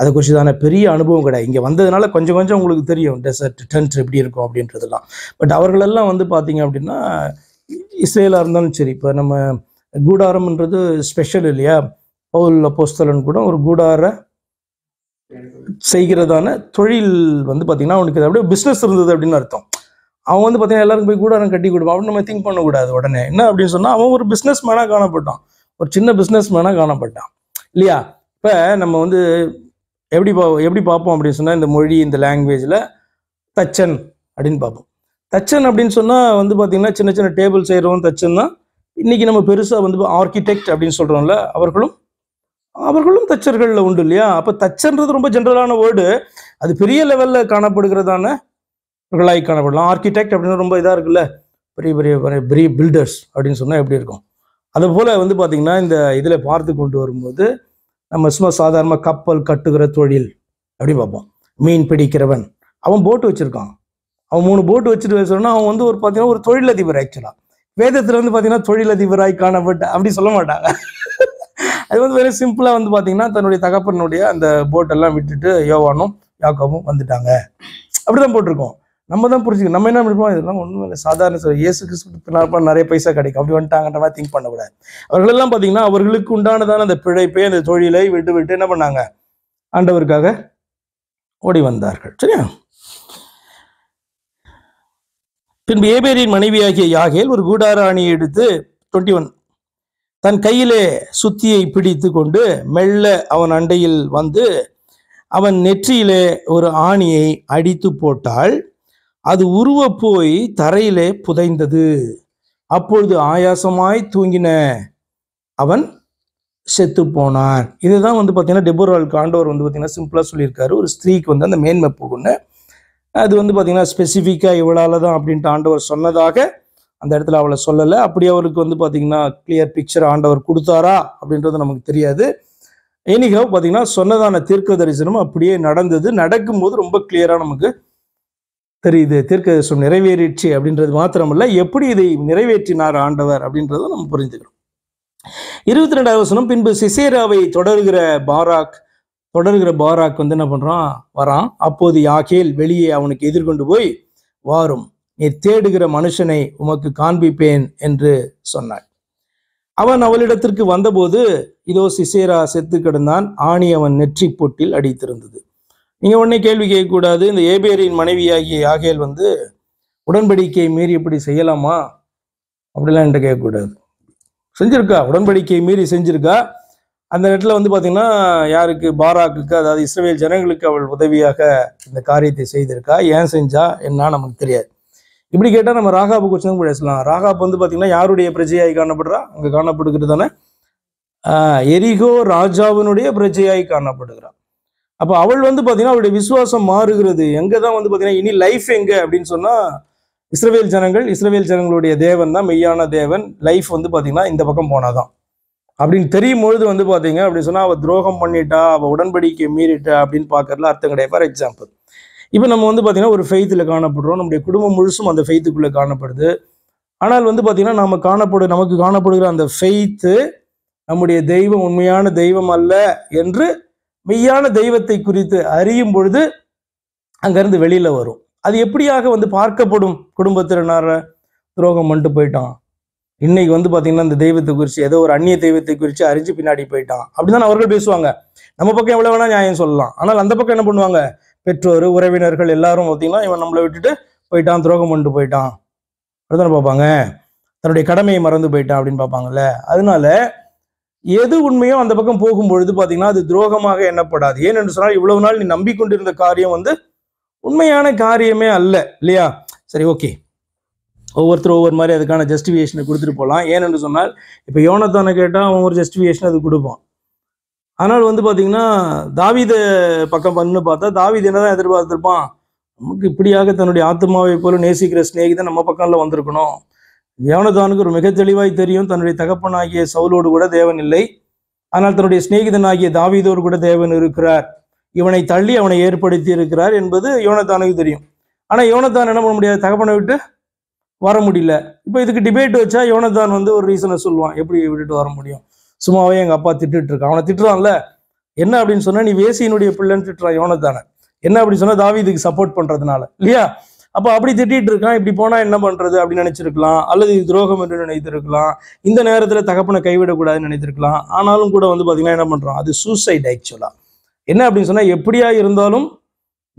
அதை குறிச்சதான பெரிய அனுபவம் கிடையாது இங்கே வந்ததுனால கொஞ்சம் கொஞ்சம் உங்களுக்கு தெரியும் டெசர்ட் டென்ட் எப்படி இருக்கும் அப்படின்றதுலாம் பட் அவர்களெல்லாம் வந்து பார்த்தீங்க அப்படின்னா இஸ்ரேலாக இருந்தாலும் சரி இப்போ நம்ம கூடாரம்ன்றது ஸ்பெஷல் இல்லையா பவுல் அப்போஸ்தலன் கூட ஒரு கூடார செய்கிறதான தொழில் வந்து பார்த்தீங்கன்னா அவனுக்கு அது அப்படியே பிஸ்னஸ் இருந்தது அப்படின்னு அர்த்தம் அவன் வந்து பார்த்தீங்கன்னா எல்லாருக்கும் போய் கூடாரம் கட்டி கொடுப்பான் அவன் நம்ம திங்க் பண்ணக்கூடாது உடனே என்ன அப்படின்னு சொன்னால் அவன் ஒரு பிஸ்னஸ் மேனாக காணப்பட்டான் ஒரு சின்ன பிஸ்னஸ் மேனாக காணப்பட்டான் இல்லையா இப்போ நம்ம வந்து எப்படி பா எப்படி பார்ப்போம் அப்படின்னு சொன்னால் இந்த மொழி இந்த லாங்குவேஜில் தச்சன் அப்படின்னு பார்ப்போம் தச்சன் அப்படின்னு சொன்னால் வந்து பார்த்திங்கன்னா சின்ன சின்ன டேபிள் செய்கிறவங்க தச்சன் தான் இன்றைக்கி நம்ம பெருசாக வந்து ஆர்கிடெக்ட் அப்படின்னு சொல்கிறோம்ல அவர்களும் அவர்களும் தச்சர்களில் உண்டு இல்லையா அப்போ தச்சன்றது ரொம்ப ஜென்ரலான வேர்டு அது பெரிய லெவலில் காணப்படுகிறதான இவர்களாகி காணப்படலாம் ஆர்கிடெக்ட் அப்படின்னு ரொம்ப இதாக இருக்குல்ல பெரிய பெரிய பெரிய பில்டர்ஸ் அப்படின்னு சொன்னால் எப்படி இருக்கும் அதுபோல் வந்து பார்த்திங்கன்னா இந்த இதில் பார்த்து கொண்டு வரும்போது நம்ம சும்மா சாதாரணமாக கப்பல் கட்டுகிற தொழில் அப்படி பார்ப்போம் மீன் பிடிக்கிறவன் அவன் போட்டு வச்சிருக்கான் அவன் மூணு போட்டு வச்சுட்டு சொன்னால் அவன் வந்து ஒரு பார்த்தீங்கன்னா ஒரு தொழிலதிபர் ஆக்சுவலாக வேதத்தில் வந்து பார்த்தீங்கன்னா தொழிலதிபராய் காணப்பட்ட அப்படி சொல்ல மாட்டாங்க அது வந்து வெறும் சிம்பிளாக வந்து பார்த்தீங்கன்னா தன்னுடைய தகப்பனுடைய அந்த போட்டெல்லாம் விட்டுட்டு யோவானும் யாக்கமும் வந்துட்டாங்க அப்படிதான் போட்டிருக்கோம் நம்ம தான் புரிஞ்சுக்கணும் நம்ம என்ன பண்ணுவோம் இதெல்லாம் ஒன்றும் இல்லை சாதாரண சொல்லி இயேசு கிறிஸ்துக்கு நிறைய பைசா கிடைக்கும் அப்படி வந்துட்டாங்கன்ற மாதிரி திங்க் பண்ணக்கூடாது அவர்களெல்லாம் பார்த்தீங்கன்னா அவர்களுக்கு உண்டானதான அந்த பிழைப்பை அந்த தொழிலை விட்டு விட்டு என்ன பண்ணாங்க ஆண்டவருக்காக ஓடி வந்தார்கள் சரியா பின்பு ஏபேரின் மனைவியாகிய யாகேல் ஒரு கூடாராணி எடுத்து டுவெண்ட்டி ஒன் தன் கையிலே சுத்தியை பிடித்து கொண்டு மெல்ல அவன் அண்டையில் வந்து அவன் நெற்றியிலே ஒரு ஆணியை அடித்து போட்டாள் அது உருவ போய் தரையிலே புதைந்தது அப்பொழுது ஆயாசமாய் தூங்கின அவன் செத்து போனான் இதுதான் வந்து பார்த்தீங்கன்னா டெபோரால் காண்டவர் வந்து பார்த்தீங்கன்னா சிம்பிளாக சொல்லியிருக்காரு ஒரு ஸ்திரீக்கு வந்து அந்த மேன்மை போகுன்னு அது வந்து பார்த்தீங்கன்னா ஸ்பெசிஃபிக்காக இவளால் அப்படின்ட்டு ஆண்டவர் சொன்னதாக அந்த இடத்துல அவளை சொல்லலை அப்படி அவருக்கு வந்து பார்த்தீங்கன்னா கிளியர் பிக்சர் ஆண்டவர் கொடுத்தாரா அப்படின்றது நமக்கு தெரியாது எனிகவ் பார்த்தீங்கன்னா சொன்னதான தீர்க்க தரிசனம் அப்படியே நடந்தது நடக்கும்போது ரொம்ப கிளியராக நமக்கு சரி இது தீர்க்கதரிசனம் நிறைவேறிடுச்சு அப்படின்றது மாத்திரமல்ல எப்படி இதை நிறைவேற்றினார் ஆண்டவர் அப்படின்றதும் நம்ம புரிஞ்சுக்கிறோம் இருபத்தி ரெண்டாவது வசனம் பின்பு சிசேராவை தொடர்கிற பாராக் தொடர்கிற பாராக் வந்து என்ன பண்ணுறான் வரான் அப்போது யாகேல் வெளியே அவனுக்கு எதிர்கொண்டு போய் வாரும் நீ தேடுகிற மனுஷனை உமக்கு காண்பிப்பேன் என்று சொன்னாள் அவன் அவளிடத்திற்கு வந்தபோது இதோ சிசேரா செத்து கிடந்தான் ஆணி அவன் நெற்றி பொட்டில் அடித்திருந்தது நீங்கள் உடனே கேள்வி கேட்கக்கூடாது இந்த ஏபேரின் மனைவியாகிய யாகேல் வந்து உடன்படிக்கையை மீறி இப்படி செய்யலாமா அப்படிலாம் என்ற கேட்கக்கூடாது செஞ்சுருக்கா உடன்படிக்கையை மீறி செஞ்சுருக்கா அந்த இடத்துல வந்து பார்த்தீங்கன்னா யாருக்கு பாராக்குக்கு அதாவது இஸ்ரேல் ஜனங்களுக்கு அவள் உதவியாக இந்த காரியத்தை செய்திருக்கா ஏன் செஞ்சா என்ன நமக்கு தெரியாது இப்படி கேட்டால் நம்ம ராகாபு கொஸ்டின் பேசலாம் ராகாப் வந்து பார்த்தீங்கன்னா யாருடைய பிரஜையாய் காணப்படுறா அங்கே காணப்படுகிறது தானே எரிகோ ராஜாவினுடைய பிரஜையாய் காணப்படுகிறான் அப்போ அவள் வந்து பார்த்தீங்கன்னா அவளுடைய விசுவாசம் மாறுகிறது எங்கே தான் வந்து பார்த்தீங்கன்னா இனி லைஃப் எங்கே அப்படின்னு சொன்னால் இஸ்ரவேல் ஜனங்கள் இஸ்ரவேல் ஜனங்களுடைய தேவன் தான் மெய்யான தேவன் லைஃப் வந்து பார்த்தீங்கன்னா இந்த பக்கம் போனாதான் அப்படின்னு தெரியும் பொழுது வந்து பார்த்தீங்க அப்படின்னு சொன்னால் அவள் துரோகம் பண்ணிட்டா அவள் உடன்படிக்கை மீறிட்டா அப்படின்னு பார்க்கறதுல அர்த்தம் கிடையாது ஃபார் எக்ஸாம்பிள் இப்போ நம்ம வந்து பார்த்தீங்கன்னா ஒரு ஃபெய்த்தில் காணப்படுறோம் நம்முடைய குடும்பம் முழுசும் அந்த ஃபெய்த்துக்குள்ளே காணப்படுது ஆனால் வந்து பார்த்தீங்கன்னா நம்ம காணப்படு நமக்கு காணப்படுகிற அந்த ஃபெய்த்து நம்முடைய தெய்வம் உண்மையான தெய்வம் அல்ல என்று மெய்யான தெய்வத்தை குறித்து அறியும் பொழுது அங்கேருந்து வெளியில் வரும் அது எப்படியாக வந்து பார்க்கப்படும் குடும்பத்தினர துரோகம் மண்டு போயிட்டான் இன்னைக்கு வந்து பாத்தீங்கன்னா இந்த தெய்வத்தை குறித்து ஏதோ ஒரு அந்நிய தெய்வத்தை குறித்து அறிஞ்சு பின்னாடி போயிட்டான் அப்படிதான் அவர்கள் பேசுவாங்க நம்ம பக்கம் எவ்வளோ வேணா நியாயம் சொல்லலாம் ஆனால் அந்த பக்கம் என்ன பண்ணுவாங்க பெற்றோர் உறவினர்கள் எல்லாரும் பார்த்தீங்கன்னா இவன் நம்மளை விட்டுட்டு போயிட்டான் துரோகம் மண்டு போயிட்டான் அப்படிதானே பார்ப்பாங்க தன்னுடைய கடமையை மறந்து போயிட்டான் அப்படின்னு பார்ப்பாங்கல்ல அதனால எது உண்மையோ அந்த பக்கம் போகும்பொழுது பார்த்தீங்கன்னா அது துரோகமாக எண்ணப்படாது ஏனென்று சொன்னால் இவ்வளவு நாள் நீ நம்பிக்கொண்டிருந்த காரியம் வந்து உண்மையான காரியமே அல்ல இல்லையா சரி ஓகே ஒவ்வொருத்தரும் ஒவ்வொரு மாதிரி அதுக்கான ஜஸ்டிஃபிகேஷனை கொடுத்துட்டு போகலாம் ஏனென்று சொன்னால் இப்போ யோனத்தானை கேட்டால் அவன் ஒரு ஜஸ்டிஃபிகேஷன் அது கொடுப்பான் ஆனால் வந்து பார்த்தீங்கன்னா தாவித பக்கம் பண்ணு பார்த்தா தாவித என்ன தான் எதிர்பார்த்துருப்பான் நமக்கு இப்படியாக தன்னுடைய ஆத்மாவை போல நேசிக்கிற ஸ்நேகிதன் நம்ம பக்கம்ல வந்திருக்கணும் யோனதானுக்கு ஒரு மிக தெளிவாய் தெரியும் தன்னுடைய தகப்பனாகிய சவுலோடு கூட தேவன் இல்லை ஆனால் தன்னுடைய சிநேகிதனாகிய தாவிதோடு கூட தேவன் இருக்கிறார் இவனை தள்ளி அவனை ஏற்படுத்தி இருக்கிறார் என்பது யோனத்தானுக்கு தெரியும் ஆனால் யோனத்தான் என்ன பண்ண முடியாது தகப்பனை விட்டு வர முடியல இப்போ இதுக்கு டிபேட் வச்சா யோனத்தான் வந்து ஒரு ரீசனை சொல்லுவான் எப்படி விட்டுட்டு வர முடியும் சும்மாவே எங்கள் அப்பா திட்டுட்டு இருக்கான் அவனை திட்டுறான்ல என்ன அப்படின்னு சொன்னால் நீ வேசியினுடைய பிள்ளைன்னு திட்டுறான் யோனத்தானை என்ன அப்படின்னு சொன்னால் தாவி இதுக்கு சப்போர்ட் பண்ணுறதுனால இல்லையா அப்போ அப்படி திட்டிட்டு இருக்கான் இப்படி போனால் என்ன பண்ணுறது அப்படின்னு நினச்சிருக்கலாம் அல்லது இது துரோகம் என்று நினைத்திருக்கலாம் இந்த நேரத்தில் தகப்பனை கைவிடக்கூடாதுன்னு நினைத்திருக்கலாம் ஆனாலும் கூட வந்து பார்த்திங்கன்னா என்ன பண்ணுறோம் அது சூசைட் ஆக்சுவலாக என்ன அப்படின்னு சொன்னால் எப்படியா இருந்தாலும்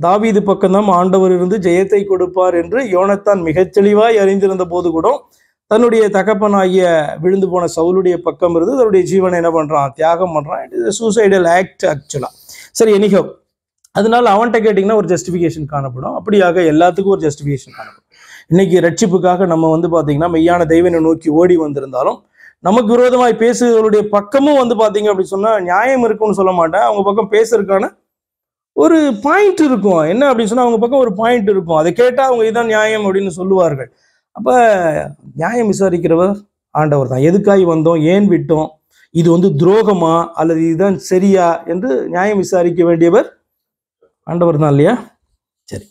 தாவீது பக்கம்தான் ஆண்டவர் இருந்து ஜெயத்தை கொடுப்பார் என்று யோனத்தான் மிகச்செளிவாய் அறிந்திருந்த போது கூட தன்னுடைய தகப்பனாகிய விழுந்து போன சவுளுடைய பக்கம் இருந்து தன்னுடைய ஜீவனை என்ன பண்ணுறான் தியாகம் பண்ணுறான் இட் இஸ் சூசைடல் ஆக்ட் ஆக்சுவலாக சரி எனிகோ அதனால அவன்கிட்ட கேட்டிங்கன்னா ஒரு ஜஸ்டிஃபிகேஷன் காணப்படும் அப்படியாக எல்லாத்துக்கும் ஒரு ஜஸ்டிஃபிகேஷன் காணப்படும் இன்னைக்கு ரட்சிப்புக்காக நம்ம வந்து பார்த்தீங்கன்னா மெய்யான தெய்வனை நோக்கி ஓடி வந்திருந்தாலும் நமக்கு விரோதமாய் பேசுகிறவருடைய பக்கமும் வந்து பார்த்தீங்க அப்படி சொன்னால் நியாயம் இருக்கும்னு சொல்ல மாட்டேன் அவங்க பக்கம் பேசுறதுக்கான ஒரு பாயிண்ட் இருக்கும் என்ன அப்படின்னு சொன்னால் அவங்க பக்கம் ஒரு பாயிண்ட் இருக்கும் அதை கேட்டால் அவங்க இதுதான் நியாயம் அப்படின்னு சொல்லுவார்கள் அப்போ நியாயம் விசாரிக்கிறவர் ஆண்டவர் தான் எதுக்காய் வந்தோம் ஏன் விட்டோம் இது வந்து துரோகமா அல்லது இதுதான் சரியா என்று நியாயம் விசாரிக்க வேண்டியவர் ஆண்டவர் தான் இல்லையா சரி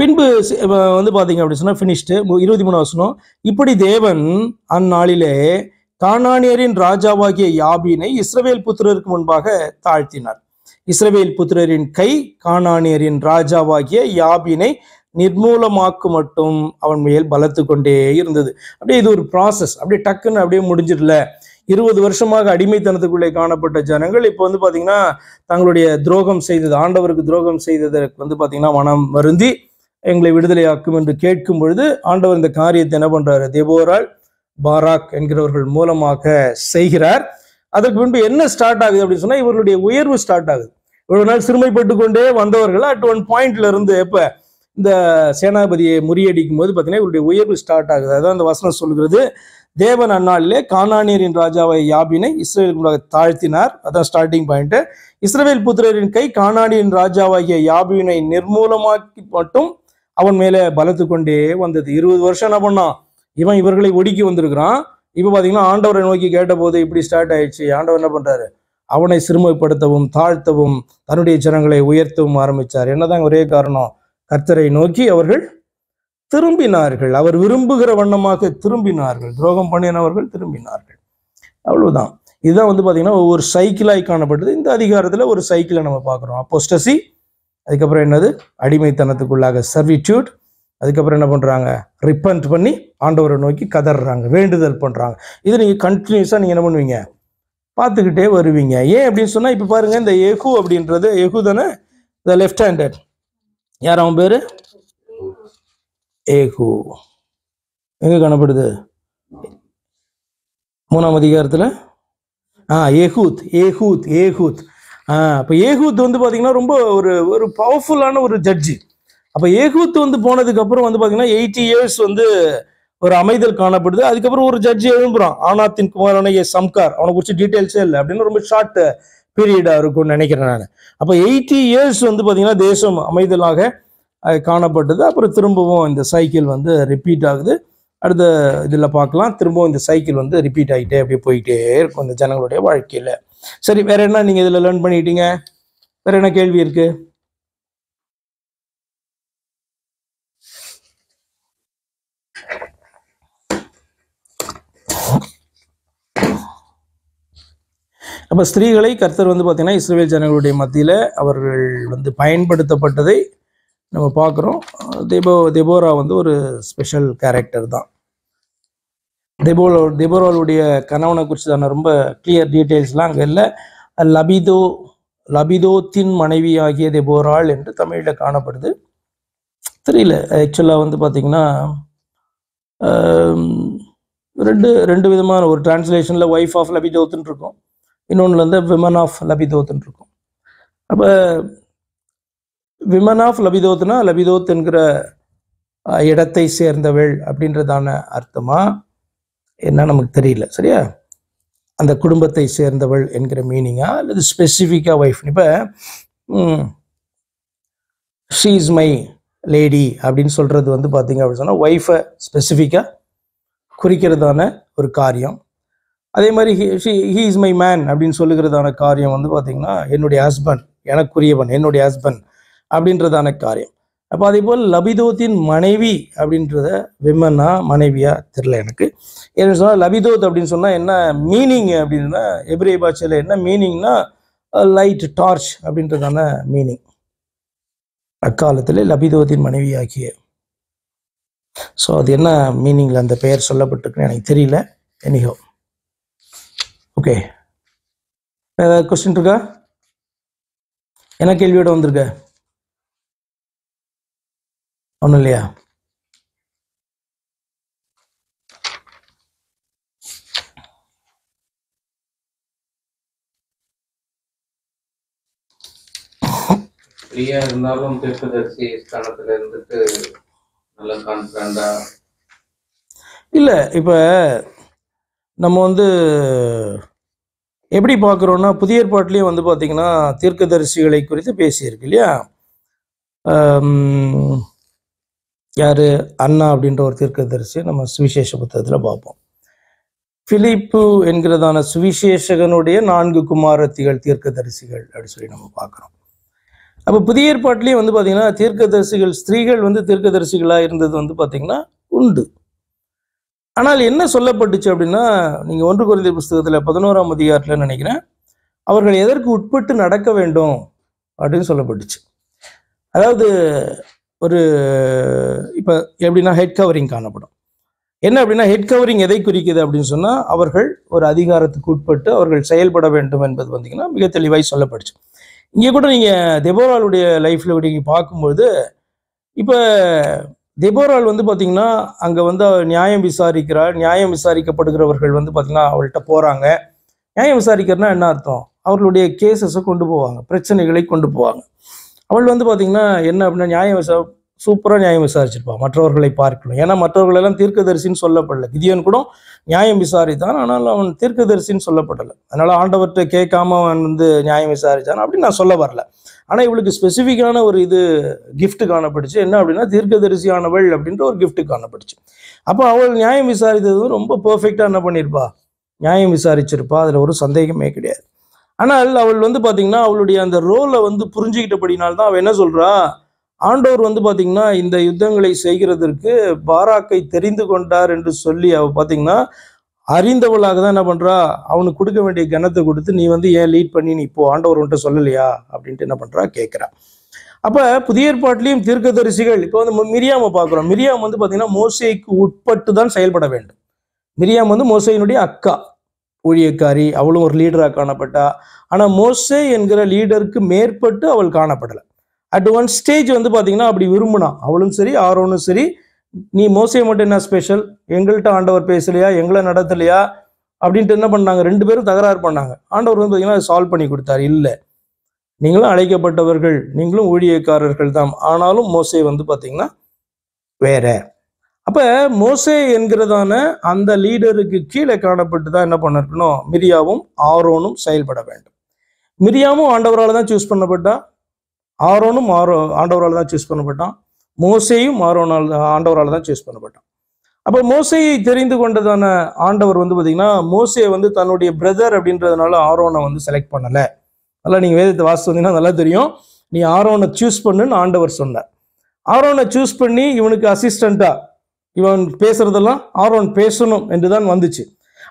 பின்பு வந்து பார்த்தீங்க அப்படின்னு சொன்னா ஃபினிஷ்டு இருபத்தி மூணு வசனம் இப்படி தேவன் அந்நாளிலே கானானியரின் ராஜாவாகிய யாபீனை இஸ்ரவேல் புத்திரருக்கு முன்பாக தாழ்த்தினார் இஸ்ரவேல் புத்திரரின் கை கானானியரின் ராஜாவாகிய யாபினை நிர்மூலமாக்கு மட்டும் அவன் மேல் பலத்து கொண்டே இருந்தது அப்படியே இது ஒரு ப்ராசஸ் அப்படியே டக்குன்னு அப்படியே முடிஞ்சிடல இருபது வருஷமாக அடிமைத்தனத்துக்குள்ளே காணப்பட்ட ஜனங்கள் இப்போ வந்து பார்த்தீங்கன்னா தங்களுடைய துரோகம் செய்தது ஆண்டவருக்கு துரோகம் செய்ததற்கு வந்து பார்த்தீங்கன்னா மனம் வருந்தி எங்களை விடுதலையாக்கும் என்று கேட்கும் பொழுது ஆண்டவர் இந்த காரியத்தை என்ன பண்றாரு தேபோரால் பாராக் என்கிறவர்கள் மூலமாக செய்கிறார் அதற்கு பின்பு என்ன ஸ்டார்ட் ஆகுது அப்படின்னு சொன்னா இவர்களுடைய உயர்வு ஸ்டார்ட் ஆகுது இவ்வளவு நாள் சிறுமைப்பட்டு கொண்டே வந்தவர்கள் அட் ஒன் பாயிண்ட்ல இருந்து எப்ப இந்த சேனாபதியை முறியடிக்கும் போது பார்த்தீங்கன்னா இவருடைய உயர்வு ஸ்டார்ட் ஆகுது அதான் அந்த வசனம் சொல்கிறது தேவன் அந்நாளிலே கானானியரின் ராஜாவை யாபினை இஸ்ரேலுக்கு தாழ்த்தினார் அதான் ஸ்டார்டிங் பாயிண்ட் இஸ்ரேல் புத்திரரின் கை கானானியின் ராஜாவாகிய யாபினை நிர்மூலமாக்கி மட்டும் அவன் மேலே பலத்து கொண்டே வந்தது இருபது வருஷம் என்ன பண்ணான் இவன் இவர்களை ஒடுக்கி வந்திருக்கிறான் இப்போ பார்த்தீங்கன்னா ஆண்டவரை நோக்கி கேட்டபோது இப்படி ஸ்டார்ட் ஆயிடுச்சு ஆண்டவர் என்ன பண்ணுறாரு அவனை சிறுமைப்படுத்தவும் தாழ்த்தவும் தன்னுடைய ஜனங்களை உயர்த்தவும் ஆரம்பித்தார் என்னதான் ஒரே காரணம் கர்த்தரை நோக்கி அவர்கள் திரும்பினார்கள் அவர் விரும்புகிற வண்ணமாக திரும்பினார்கள் துரோகம் பண்ணினவர்கள் திரும்பினார்கள் அவ்வளவுதான் இதுதான் வந்து பார்த்தீங்கன்னா ஒவ்வொரு சைக்கிளாய் காணப்பட்டது இந்த அதிகாரத்தில் ஒரு சைக்கிளை நம்ம பார்க்குறோம் அப்போஸ்டசி அதுக்கப்புறம் என்னது அடிமைத்தனத்துக்குள்ளாக சர்விட்யூட் அதுக்கப்புறம் என்ன பண்ணுறாங்க ரிப்பன்ட் பண்ணி ஆண்டவரை நோக்கி கதறாங்க வேண்டுதல் பண்ணுறாங்க இது நீங்கள் கண்டினியூஸாக நீங்கள் என்ன பண்ணுவீங்க பார்த்துக்கிட்டே வருவீங்க ஏன் அப்படின்னு சொன்னால் இப்போ பாருங்கள் இந்த எஹு அப்படின்றது எஹு தானே த லெஃப்ட் ஹேண்டட் யார் அவன் பேர் ஏகு எங்கே காணப்படுது மூணாம் அதிகாரத்தில் ஆ ஏகூத் ஏஹூத் ஏஹூத் ஆ இப்போ ஏஹூத் வந்து பார்த்திங்கன்னா ரொம்ப ஒரு ஒரு பவர்ஃபுல்லான ஒரு ஜட்ஜி அப்போ ஏஹூத் வந்து போனதுக்கப்புறம் வந்து பார்த்தீங்கன்னா எயிட்டி இயர்ஸ் வந்து ஒரு அமைதல் காணப்படுது அதுக்கப்புறம் ஒரு ஜட்ஜி எழும்புறான் ஆனாத்தின் குமாரான ஏ சம்கார் அவனை குறித்து டீட்டெயில்ஸே இல்லை அப்படின்னு ரொம்ப ஷார்ட் பீரியடாக இருக்கும்னு நினைக்கிறேன் நான் அப்போ எயிட்டி இயர்ஸ் வந்து பார்த்திங்கன்னா தேசம் அமைதலாக காணப்பட்டது அப்புறம் திரும்பவும் இந்த சைக்கிள் வந்து ரிப்பீட் ஆகுது அடுத்த இதில் பார்க்கலாம் திரும்பவும் இந்த சைக்கிள் வந்து ரிப்பீட் ஆகிட்டே அப்படியே போயிட்டே இருக்கும் இந்த ஜனங்களுடைய வாழ்க்கையில் சரி வேற என்ன நீங்கள் இதில் லேர்ன் பண்ணிட்டீங்க வேற என்ன கேள்வி இருக்குது அப்போ ஸ்திரீகளை கர்த்தர் வந்து பார்த்தீங்கன்னா இஸ்ரேல் ஜனங்களுடைய மத்தியில் அவர்கள் வந்து பயன்படுத்தப்பட்டதை நம்ம பார்க்குறோம் தெபோ தெபோரா வந்து ஒரு ஸ்பெஷல் கேரக்டர் தான் தெபோலோ தெபோராலுடைய கணவனை குறிச்சதான ரொம்ப கிளியர் டீட்டெயில்ஸ்லாம் அங்கே இல்லை லபிதோ லபிதோத்தின் மனைவி ஆகிய தெபோராள் என்று தமிழில் காணப்படுது தெரியல ஆக்சுவலாக வந்து பார்த்திங்கன்னா ரெண்டு ரெண்டு விதமான ஒரு டிரான்ஸ்லேஷனில் ஒய்ஃப் ஆஃப் லபிதோத்துன்னு இருக்கும் இன்னொன்று வந்து விமன் ஆஃப் லபிதோத்துன்னு இருக்கும் அப்போ விமன் ஆஃப் லபிதோத்னா லபிதோத் என்கிற இடத்தை சேர்ந்தவள் அப்படின்றதான அர்த்தமா என்ன நமக்கு தெரியல சரியா அந்த குடும்பத்தை சேர்ந்தவள் என்கிற மீனிங்கா அல்லது ஸ்பெசிஃபிக்காக ஒய்ஃப் இப்போ ஷீ இஸ் மை லேடி அப்படின்னு சொல்கிறது வந்து பார்த்தீங்க அப்படின்னு சொன்னால் ஒய்ஃபை ஸ்பெசிஃபிக்காக குறிக்கிறதான ஒரு காரியம் அதே மாதிரி she he is my man அப்படின்னு சொல்லுகிறதான காரியம் வந்து பார்த்தீங்கன்னா என்னுடைய ஹஸ்பண்ட் எனக்குரியவன் என்னுடைய ஹஸ்பண்ட் அப்படின்றதான காரியம் அப்போ அதே போல் லபிதோத்தின் மனைவி அப்படின்றத விமனா மனைவியா தெரில எனக்கு என்ன சொன்னால் லபிதோத் அப்படின்னு சொன்னால் என்ன மீனிங் அப்படின்னா எப்ரே பாஷையில் என்ன மீனிங்னா லைட் டார்ச் அப்படின்றதான மீனிங் அக்காலத்தில் லபிதோத்தின் மனைவி ஆகிய ஸோ அது என்ன மீனிங்கில் அந்த பெயர் சொல்லப்பட்டிருக்குன்னு எனக்கு தெரியல எனிஹோ ஓகே ஏதாவது கொஸ்டின் இருக்கா என்ன கேள்வியோட வந்திருக்க ஒன்றும் இல்லையா ஃப்ரீயா இருந்தாலும் தீர்க்கதரிசி ஸ்தானத்துல இருந்துட்டு நல்லா கான்ஃபிடண்டா இல்ல இப்ப நம்ம வந்து எப்படி பார்க்குறோன்னா புதிய ஏற்பாட்டிலையும் வந்து பார்த்திங்கன்னா தீர்க்கதரிசிகளை குறித்து பேசியிருக்கு இல்லையா யார் அண்ணா அப்படின்ற ஒரு தீர்க்கதரிசியை நம்ம சுவிசேஷ புத்தகத்தில் பார்ப்போம் பிலிப்பு என்கிறதான சுவிசேஷகனுடைய நான்கு குமாரத்திகள் தீர்க்கதரிசிகள் அப்படின்னு சொல்லி நம்ம பார்க்குறோம் அப்போ புதிய ஏற்பாட்டிலேயே வந்து பார்த்திங்கன்னா தீர்க்கதரிசிகள் ஸ்திரீகள் வந்து தீர்க்கதரிசிகளாக இருந்தது வந்து பார்த்தீங்கன்னா உண்டு ஆனால் என்ன சொல்லப்பட்டுச்சு அப்படின்னா நீங்கள் ஒன்று குறைந்த புஸ்தகத்தில் பதினோராம் அதிகாரத்தில் நினைக்கிறேன் அவர்கள் எதற்கு உட்பட்டு நடக்க வேண்டும் அப்படின்னு சொல்லப்பட்டுச்சு அதாவது ஒரு இப்போ எப்படின்னா ஹெட் கவரிங் காணப்படும் என்ன அப்படின்னா ஹெட் கவரிங் எதை குறிக்குது அப்படின்னு சொன்னால் அவர்கள் ஒரு அதிகாரத்துக்கு உட்பட்டு அவர்கள் செயல்பட வேண்டும் என்பது பார்த்தீங்கன்னா மிக தெளிவாய் சொல்லப்படுச்சு இங்கே கூட நீங்கள் தெபோராளுடைய லைஃப்பில் நீங்கள் பார்க்கும்பொழுது இப்போ தெபோரால் வந்து பார்த்தீங்கன்னா அங்கே வந்து அவர் நியாயம் விசாரிக்கிறார் நியாயம் விசாரிக்கப்படுகிறவர்கள் வந்து பார்த்திங்கன்னா அவள்கிட்ட போகிறாங்க நியாயம் விசாரிக்கிறதுனா என்ன அர்த்தம் அவர்களுடைய கேசஸை கொண்டு போவாங்க பிரச்சனைகளை கொண்டு போவாங்க அவள் வந்து பார்த்தீங்கன்னா என்ன அப்படின்னா நியாயம் விசா சூப்பராக நியாயம் விசாரிச்சிருப்பாள் மற்றவர்களை பார்க்கணும் ஏன்னா மற்றவர்களெல்லாம் தீர்க்கதரிசின்னு சொல்லப்படல கிதியன் கூட நியாயம் விசாரித்தான் ஆனால் அவன் தீர்க்கதரிசின்னு சொல்லப்படலை அதனால் ஆண்டவர்கிட்ட கேட்காம அவன் வந்து நியாயம் விசாரித்தான் அப்படின்னு நான் சொல்ல வரல ஆனால் இவளுக்கு ஸ்பெசிஃபிக்கான ஒரு இது கிஃப்ட் காணப்படுச்சு என்ன அப்படின்னா தீர்க்கதரிசியானவள் அப்படின்ற ஒரு கிஃப்ட் காணப்படுச்சு அப்போ அவள் நியாயம் விசாரித்தது ரொம்ப பர்ஃபெக்டாக என்ன பண்ணியிருப்பா நியாயம் விசாரிச்சிருப்பா அதில் ஒரு சந்தேகமே கிடையாது ஆனால் அவள் வந்து பார்த்தீங்கன்னா அவளுடைய அந்த ரோலை வந்து புரிஞ்சுக்கிட்டபடினால்தான் அவள் என்ன சொல்கிறா ஆண்டவர் வந்து பார்த்தீங்கன்னா இந்த யுத்தங்களை செய்கிறதற்கு பாராக்கை தெரிந்து கொண்டார் என்று சொல்லி அவள் பார்த்தீங்கன்னா அறிந்தவளாக தான் என்ன பண்ணுறா அவனுக்கு கொடுக்க வேண்டிய கனத்தை கொடுத்து நீ வந்து ஏன் லீட் பண்ணி நீ இப்போ ஆண்டவர் உன்ட்ட சொல்லலையா அப்படின்ட்டு என்ன பண்ணுறா கேட்குறா அப்போ புதிய ஏற்பாட்டிலையும் தீர்க்கதரிசிகள் இப்போ வந்து மிரியாமை பார்க்குறோம் மிரியாம் வந்து பார்த்தீங்கன்னா மோசைக்கு உட்பட்டு தான் செயல்பட வேண்டும் மிரியாம் வந்து மோசையினுடைய அக்கா ஊழியக்காரி அவளும் ஒரு லீடராக காணப்பட்டா ஆனால் மோசே என்கிற லீடருக்கு மேற்பட்டு அவள் காணப்படலை அட் ஒன் ஸ்டேஜ் வந்து பார்த்தீங்கன்னா அப்படி விரும்பினா அவளும் சரி ஆரோனும் சரி நீ மோசே மட்டும் என்ன ஸ்பெஷல் எங்கள்கிட்ட ஆண்டவர் பேசலையா எங்களை நடத்தலையா அப்படின்ட்டு என்ன பண்ணாங்க ரெண்டு பேரும் தகராறு பண்ணாங்க ஆண்டவர் வந்து பார்த்தீங்கன்னா சால்வ் பண்ணி கொடுத்தாரு இல்லை நீங்களும் அழைக்கப்பட்டவர்கள் நீங்களும் ஊழியக்காரர்கள் தான் ஆனாலும் மோசே வந்து பார்த்தீங்கன்னா வேற அப்போ மோசே என்கிறதான அந்த லீடருக்கு கீழே காணப்பட்டு தான் என்ன பண்ணிருக்கணும் மிரியாவும் ஆரோனும் செயல்பட வேண்டும் மிரியாவும் ஆண்டவரால் தான் சூஸ் பண்ணப்பட்டா ஆரோனும் ஆரோ ஆண்டவரால் தான் சூஸ் பண்ணப்பட்டான் மோசையும் ஆரோனால் ஆண்டவரால் தான் சூஸ் பண்ணப்பட்டான் அப்போ மோசையை தெரிந்து கொண்டதான ஆண்டவர் வந்து பார்த்தீங்கன்னா மோசையை வந்து தன்னுடைய பிரதர் அப்படின்றதுனால ஆரோனை வந்து செலக்ட் பண்ணலை அதெல்லாம் நீங்கள் வேதத்தை வாசி வந்தீங்கன்னா நல்லா தெரியும் நீ ஆரோனை சூஸ் பண்ணுன்னு ஆண்டவர் சொன்னார் ஆரோனை சூஸ் பண்ணி இவனுக்கு அசிஸ்டண்ட்டாக இவன் பேசுறதெல்லாம் ஆரோன் பேசணும் என்று தான் வந்துச்சு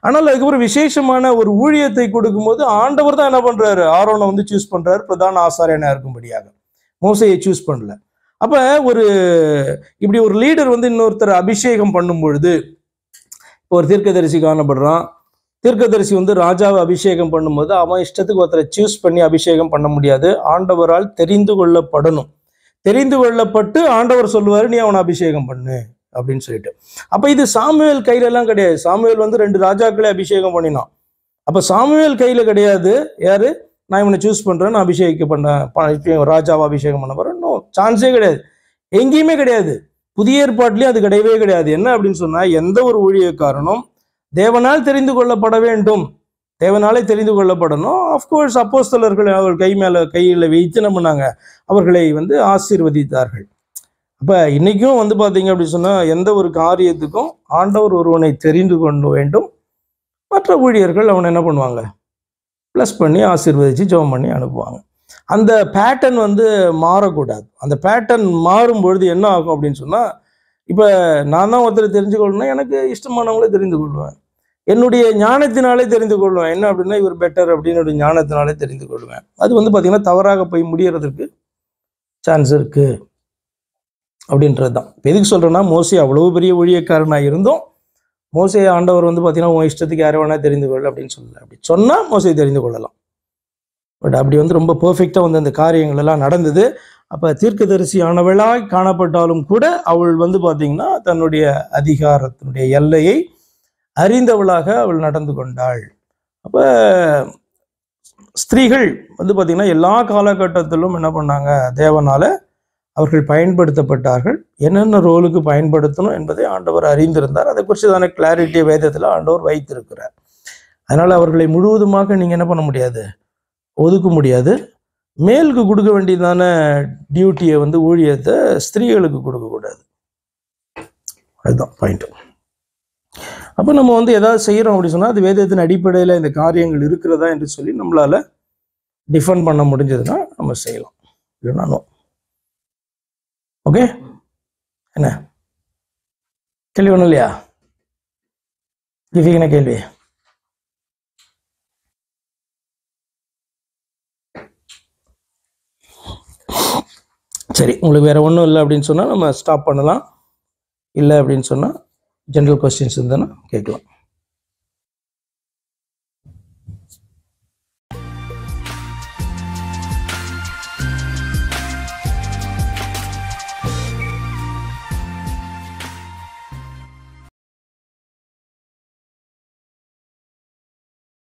ஆனால் அதுக்கப்புறம் விசேஷமான ஒரு ஊழியத்தை கொடுக்கும்போது ஆண்டவர் தான் என்ன பண்றாரு ஆரோனை வந்து சூஸ் பண்றாரு பிரதான ஆசாரியனா இருக்கும்படியாக மோசையை சூஸ் பண்ணல அப்ப ஒரு இப்படி ஒரு லீடர் வந்து இன்னொருத்தர் அபிஷேகம் பண்ணும் பொழுது ஒரு தீர்க்கதரிசி காணப்படுறான் தீர்க்கதரிசி வந்து ராஜாவை அபிஷேகம் பண்ணும்போது அவன் இஷ்டத்துக்கு ஒருத்தரை சூஸ் பண்ணி அபிஷேகம் பண்ண முடியாது ஆண்டவரால் தெரிந்து கொள்ளப்படணும் தெரிந்து கொள்ளப்பட்டு ஆண்டவர் சொல்லுவார் நீ அவனை அபிஷேகம் பண்ணு அப்படின்னு சொல்லிட்டு அப்ப இது சாமுவேல் கையில எல்லாம் கிடையாது சாமுவேல் வந்து ரெண்டு ராஜாக்களை அபிஷேகம் பண்ணினான் அப்ப சாமுவேல் கையில கிடையாது யாரு நான் இவனை சூஸ் பண்றேன் நான் பண்ண ராஜாவை அபிஷேகம் பண்ண போறேன் சான்ஸே கிடையாது எங்கேயுமே கிடையாது புதிய ஏற்பாட்டிலையும் அது கிடையவே கிடையாது என்ன அப்படின்னு சொன்னா எந்த ஒரு ஊழியக்காரனும் தேவனால் தெரிந்து கொள்ளப்பட வேண்டும் தேவனாலே தெரிந்து கொள்ளப்படணும் அப்கோர்ஸ் அப்போஸ்தலர்கள் அவர் கை மேல கையில் வைத்து என்ன பண்ணாங்க அவர்களை வந்து ஆசீர்வதித்தார்கள் இப்போ இன்றைக்கும் வந்து பார்த்தீங்க அப்படி சொன்னால் எந்த ஒரு காரியத்துக்கும் ஆண்டவர் ஒருவனை தெரிந்து கொண்டு வேண்டும் மற்ற ஊழியர்கள் அவனை என்ன பண்ணுவாங்க ப்ளஸ் பண்ணி ஆசீர்வதிச்சு ஜெபம் பண்ணி அனுப்புவாங்க அந்த பேட்டர்ன் வந்து மாறக்கூடாது அந்த பேட்டர்ன் மாறும் பொழுது என்ன ஆகும் அப்படின்னு சொன்னால் இப்போ நான் தான் ஒருத்தர் தெரிஞ்சு கொள்ளணும் எனக்கு இஷ்டமானவங்களே தெரிந்து கொள்வேன் என்னுடைய ஞானத்தினாலே தெரிந்து கொள்வேன் என்ன அப்படின்னா இவர் பெட்டர் அப்படின்னு ஞானத்தினாலே தெரிந்து கொள்வேன் அது வந்து பார்த்திங்கன்னா தவறாக போய் முடியறதுக்கு சான்ஸ் இருக்குது அப்படின்றது தான் எதுக்கு சொல்கிறேன்னா மோசி அவ்வளோ பெரிய ஊழியக்காரனாக இருந்தும் மோசை ஆண்டவர் வந்து பார்த்தீங்கன்னா உன் இஷ்டத்துக்கு யாரை வேணால் தெரிந்து கொள்ள அப்படின்னு சொல்லலை அப்படி சொன்னால் மோசை தெரிந்து கொள்ளலாம் பட் அப்படி வந்து ரொம்ப பர்ஃபெக்டாக வந்து அந்த காரியங்கள் எல்லாம் நடந்தது அப்போ தீர்க்க தரிசியானவளாய் காணப்பட்டாலும் கூட அவள் வந்து பார்த்திங்கன்னா தன்னுடைய அதிகாரத்தினுடைய எல்லையை அறிந்தவளாக அவள் நடந்து கொண்டாள் அப்போ ஸ்திரீகள் வந்து பார்த்திங்கன்னா எல்லா காலகட்டத்திலும் என்ன பண்ணாங்க தேவனால் அவர்கள் பயன்படுத்தப்பட்டார்கள் என்னென்ன ரோலுக்கு பயன்படுத்தணும் என்பதை ஆண்டவர் அறிந்திருந்தார் அதை குறித்து தானே கிளாரிட்டியை வேதத்தில் ஆண்டவர் வைத்திருக்கிறார் அதனால் அவர்களை முழுவதுமாக நீங்கள் என்ன பண்ண முடியாது ஒதுக்க முடியாது மேலுக்கு கொடுக்க வேண்டியதான டியூட்டியை வந்து ஊழியத்தை ஸ்திரீகளுக்கு கொடுக்கக்கூடாது அதுதான் பாயிண்ட் அப்போ நம்ம வந்து எதாவது செய்கிறோம் அப்படின்னு சொன்னால் அது வேதத்தின் அடிப்படையில் இந்த காரியங்கள் இருக்கிறதா என்று சொல்லி நம்மளால் டிஃபன் பண்ண முடிஞ்சதுன்னா நம்ம செய்யலாம் இல்லைன்னா ஓகே என்ன கேள்வி ஒன்றும் இல்லையா கிஃபிக்கின கேள்வி சரி உங்களுக்கு வேற ஒன்றும் இல்லை அப்படின்னு சொன்னால் நம்ம ஸ்டாப் பண்ணலாம் இல்லை அப்படின்னு சொன்னால் ஜென்ரல் கொஸ்டின்ஸ் இருந்ததுன்னா கேட்கலாம்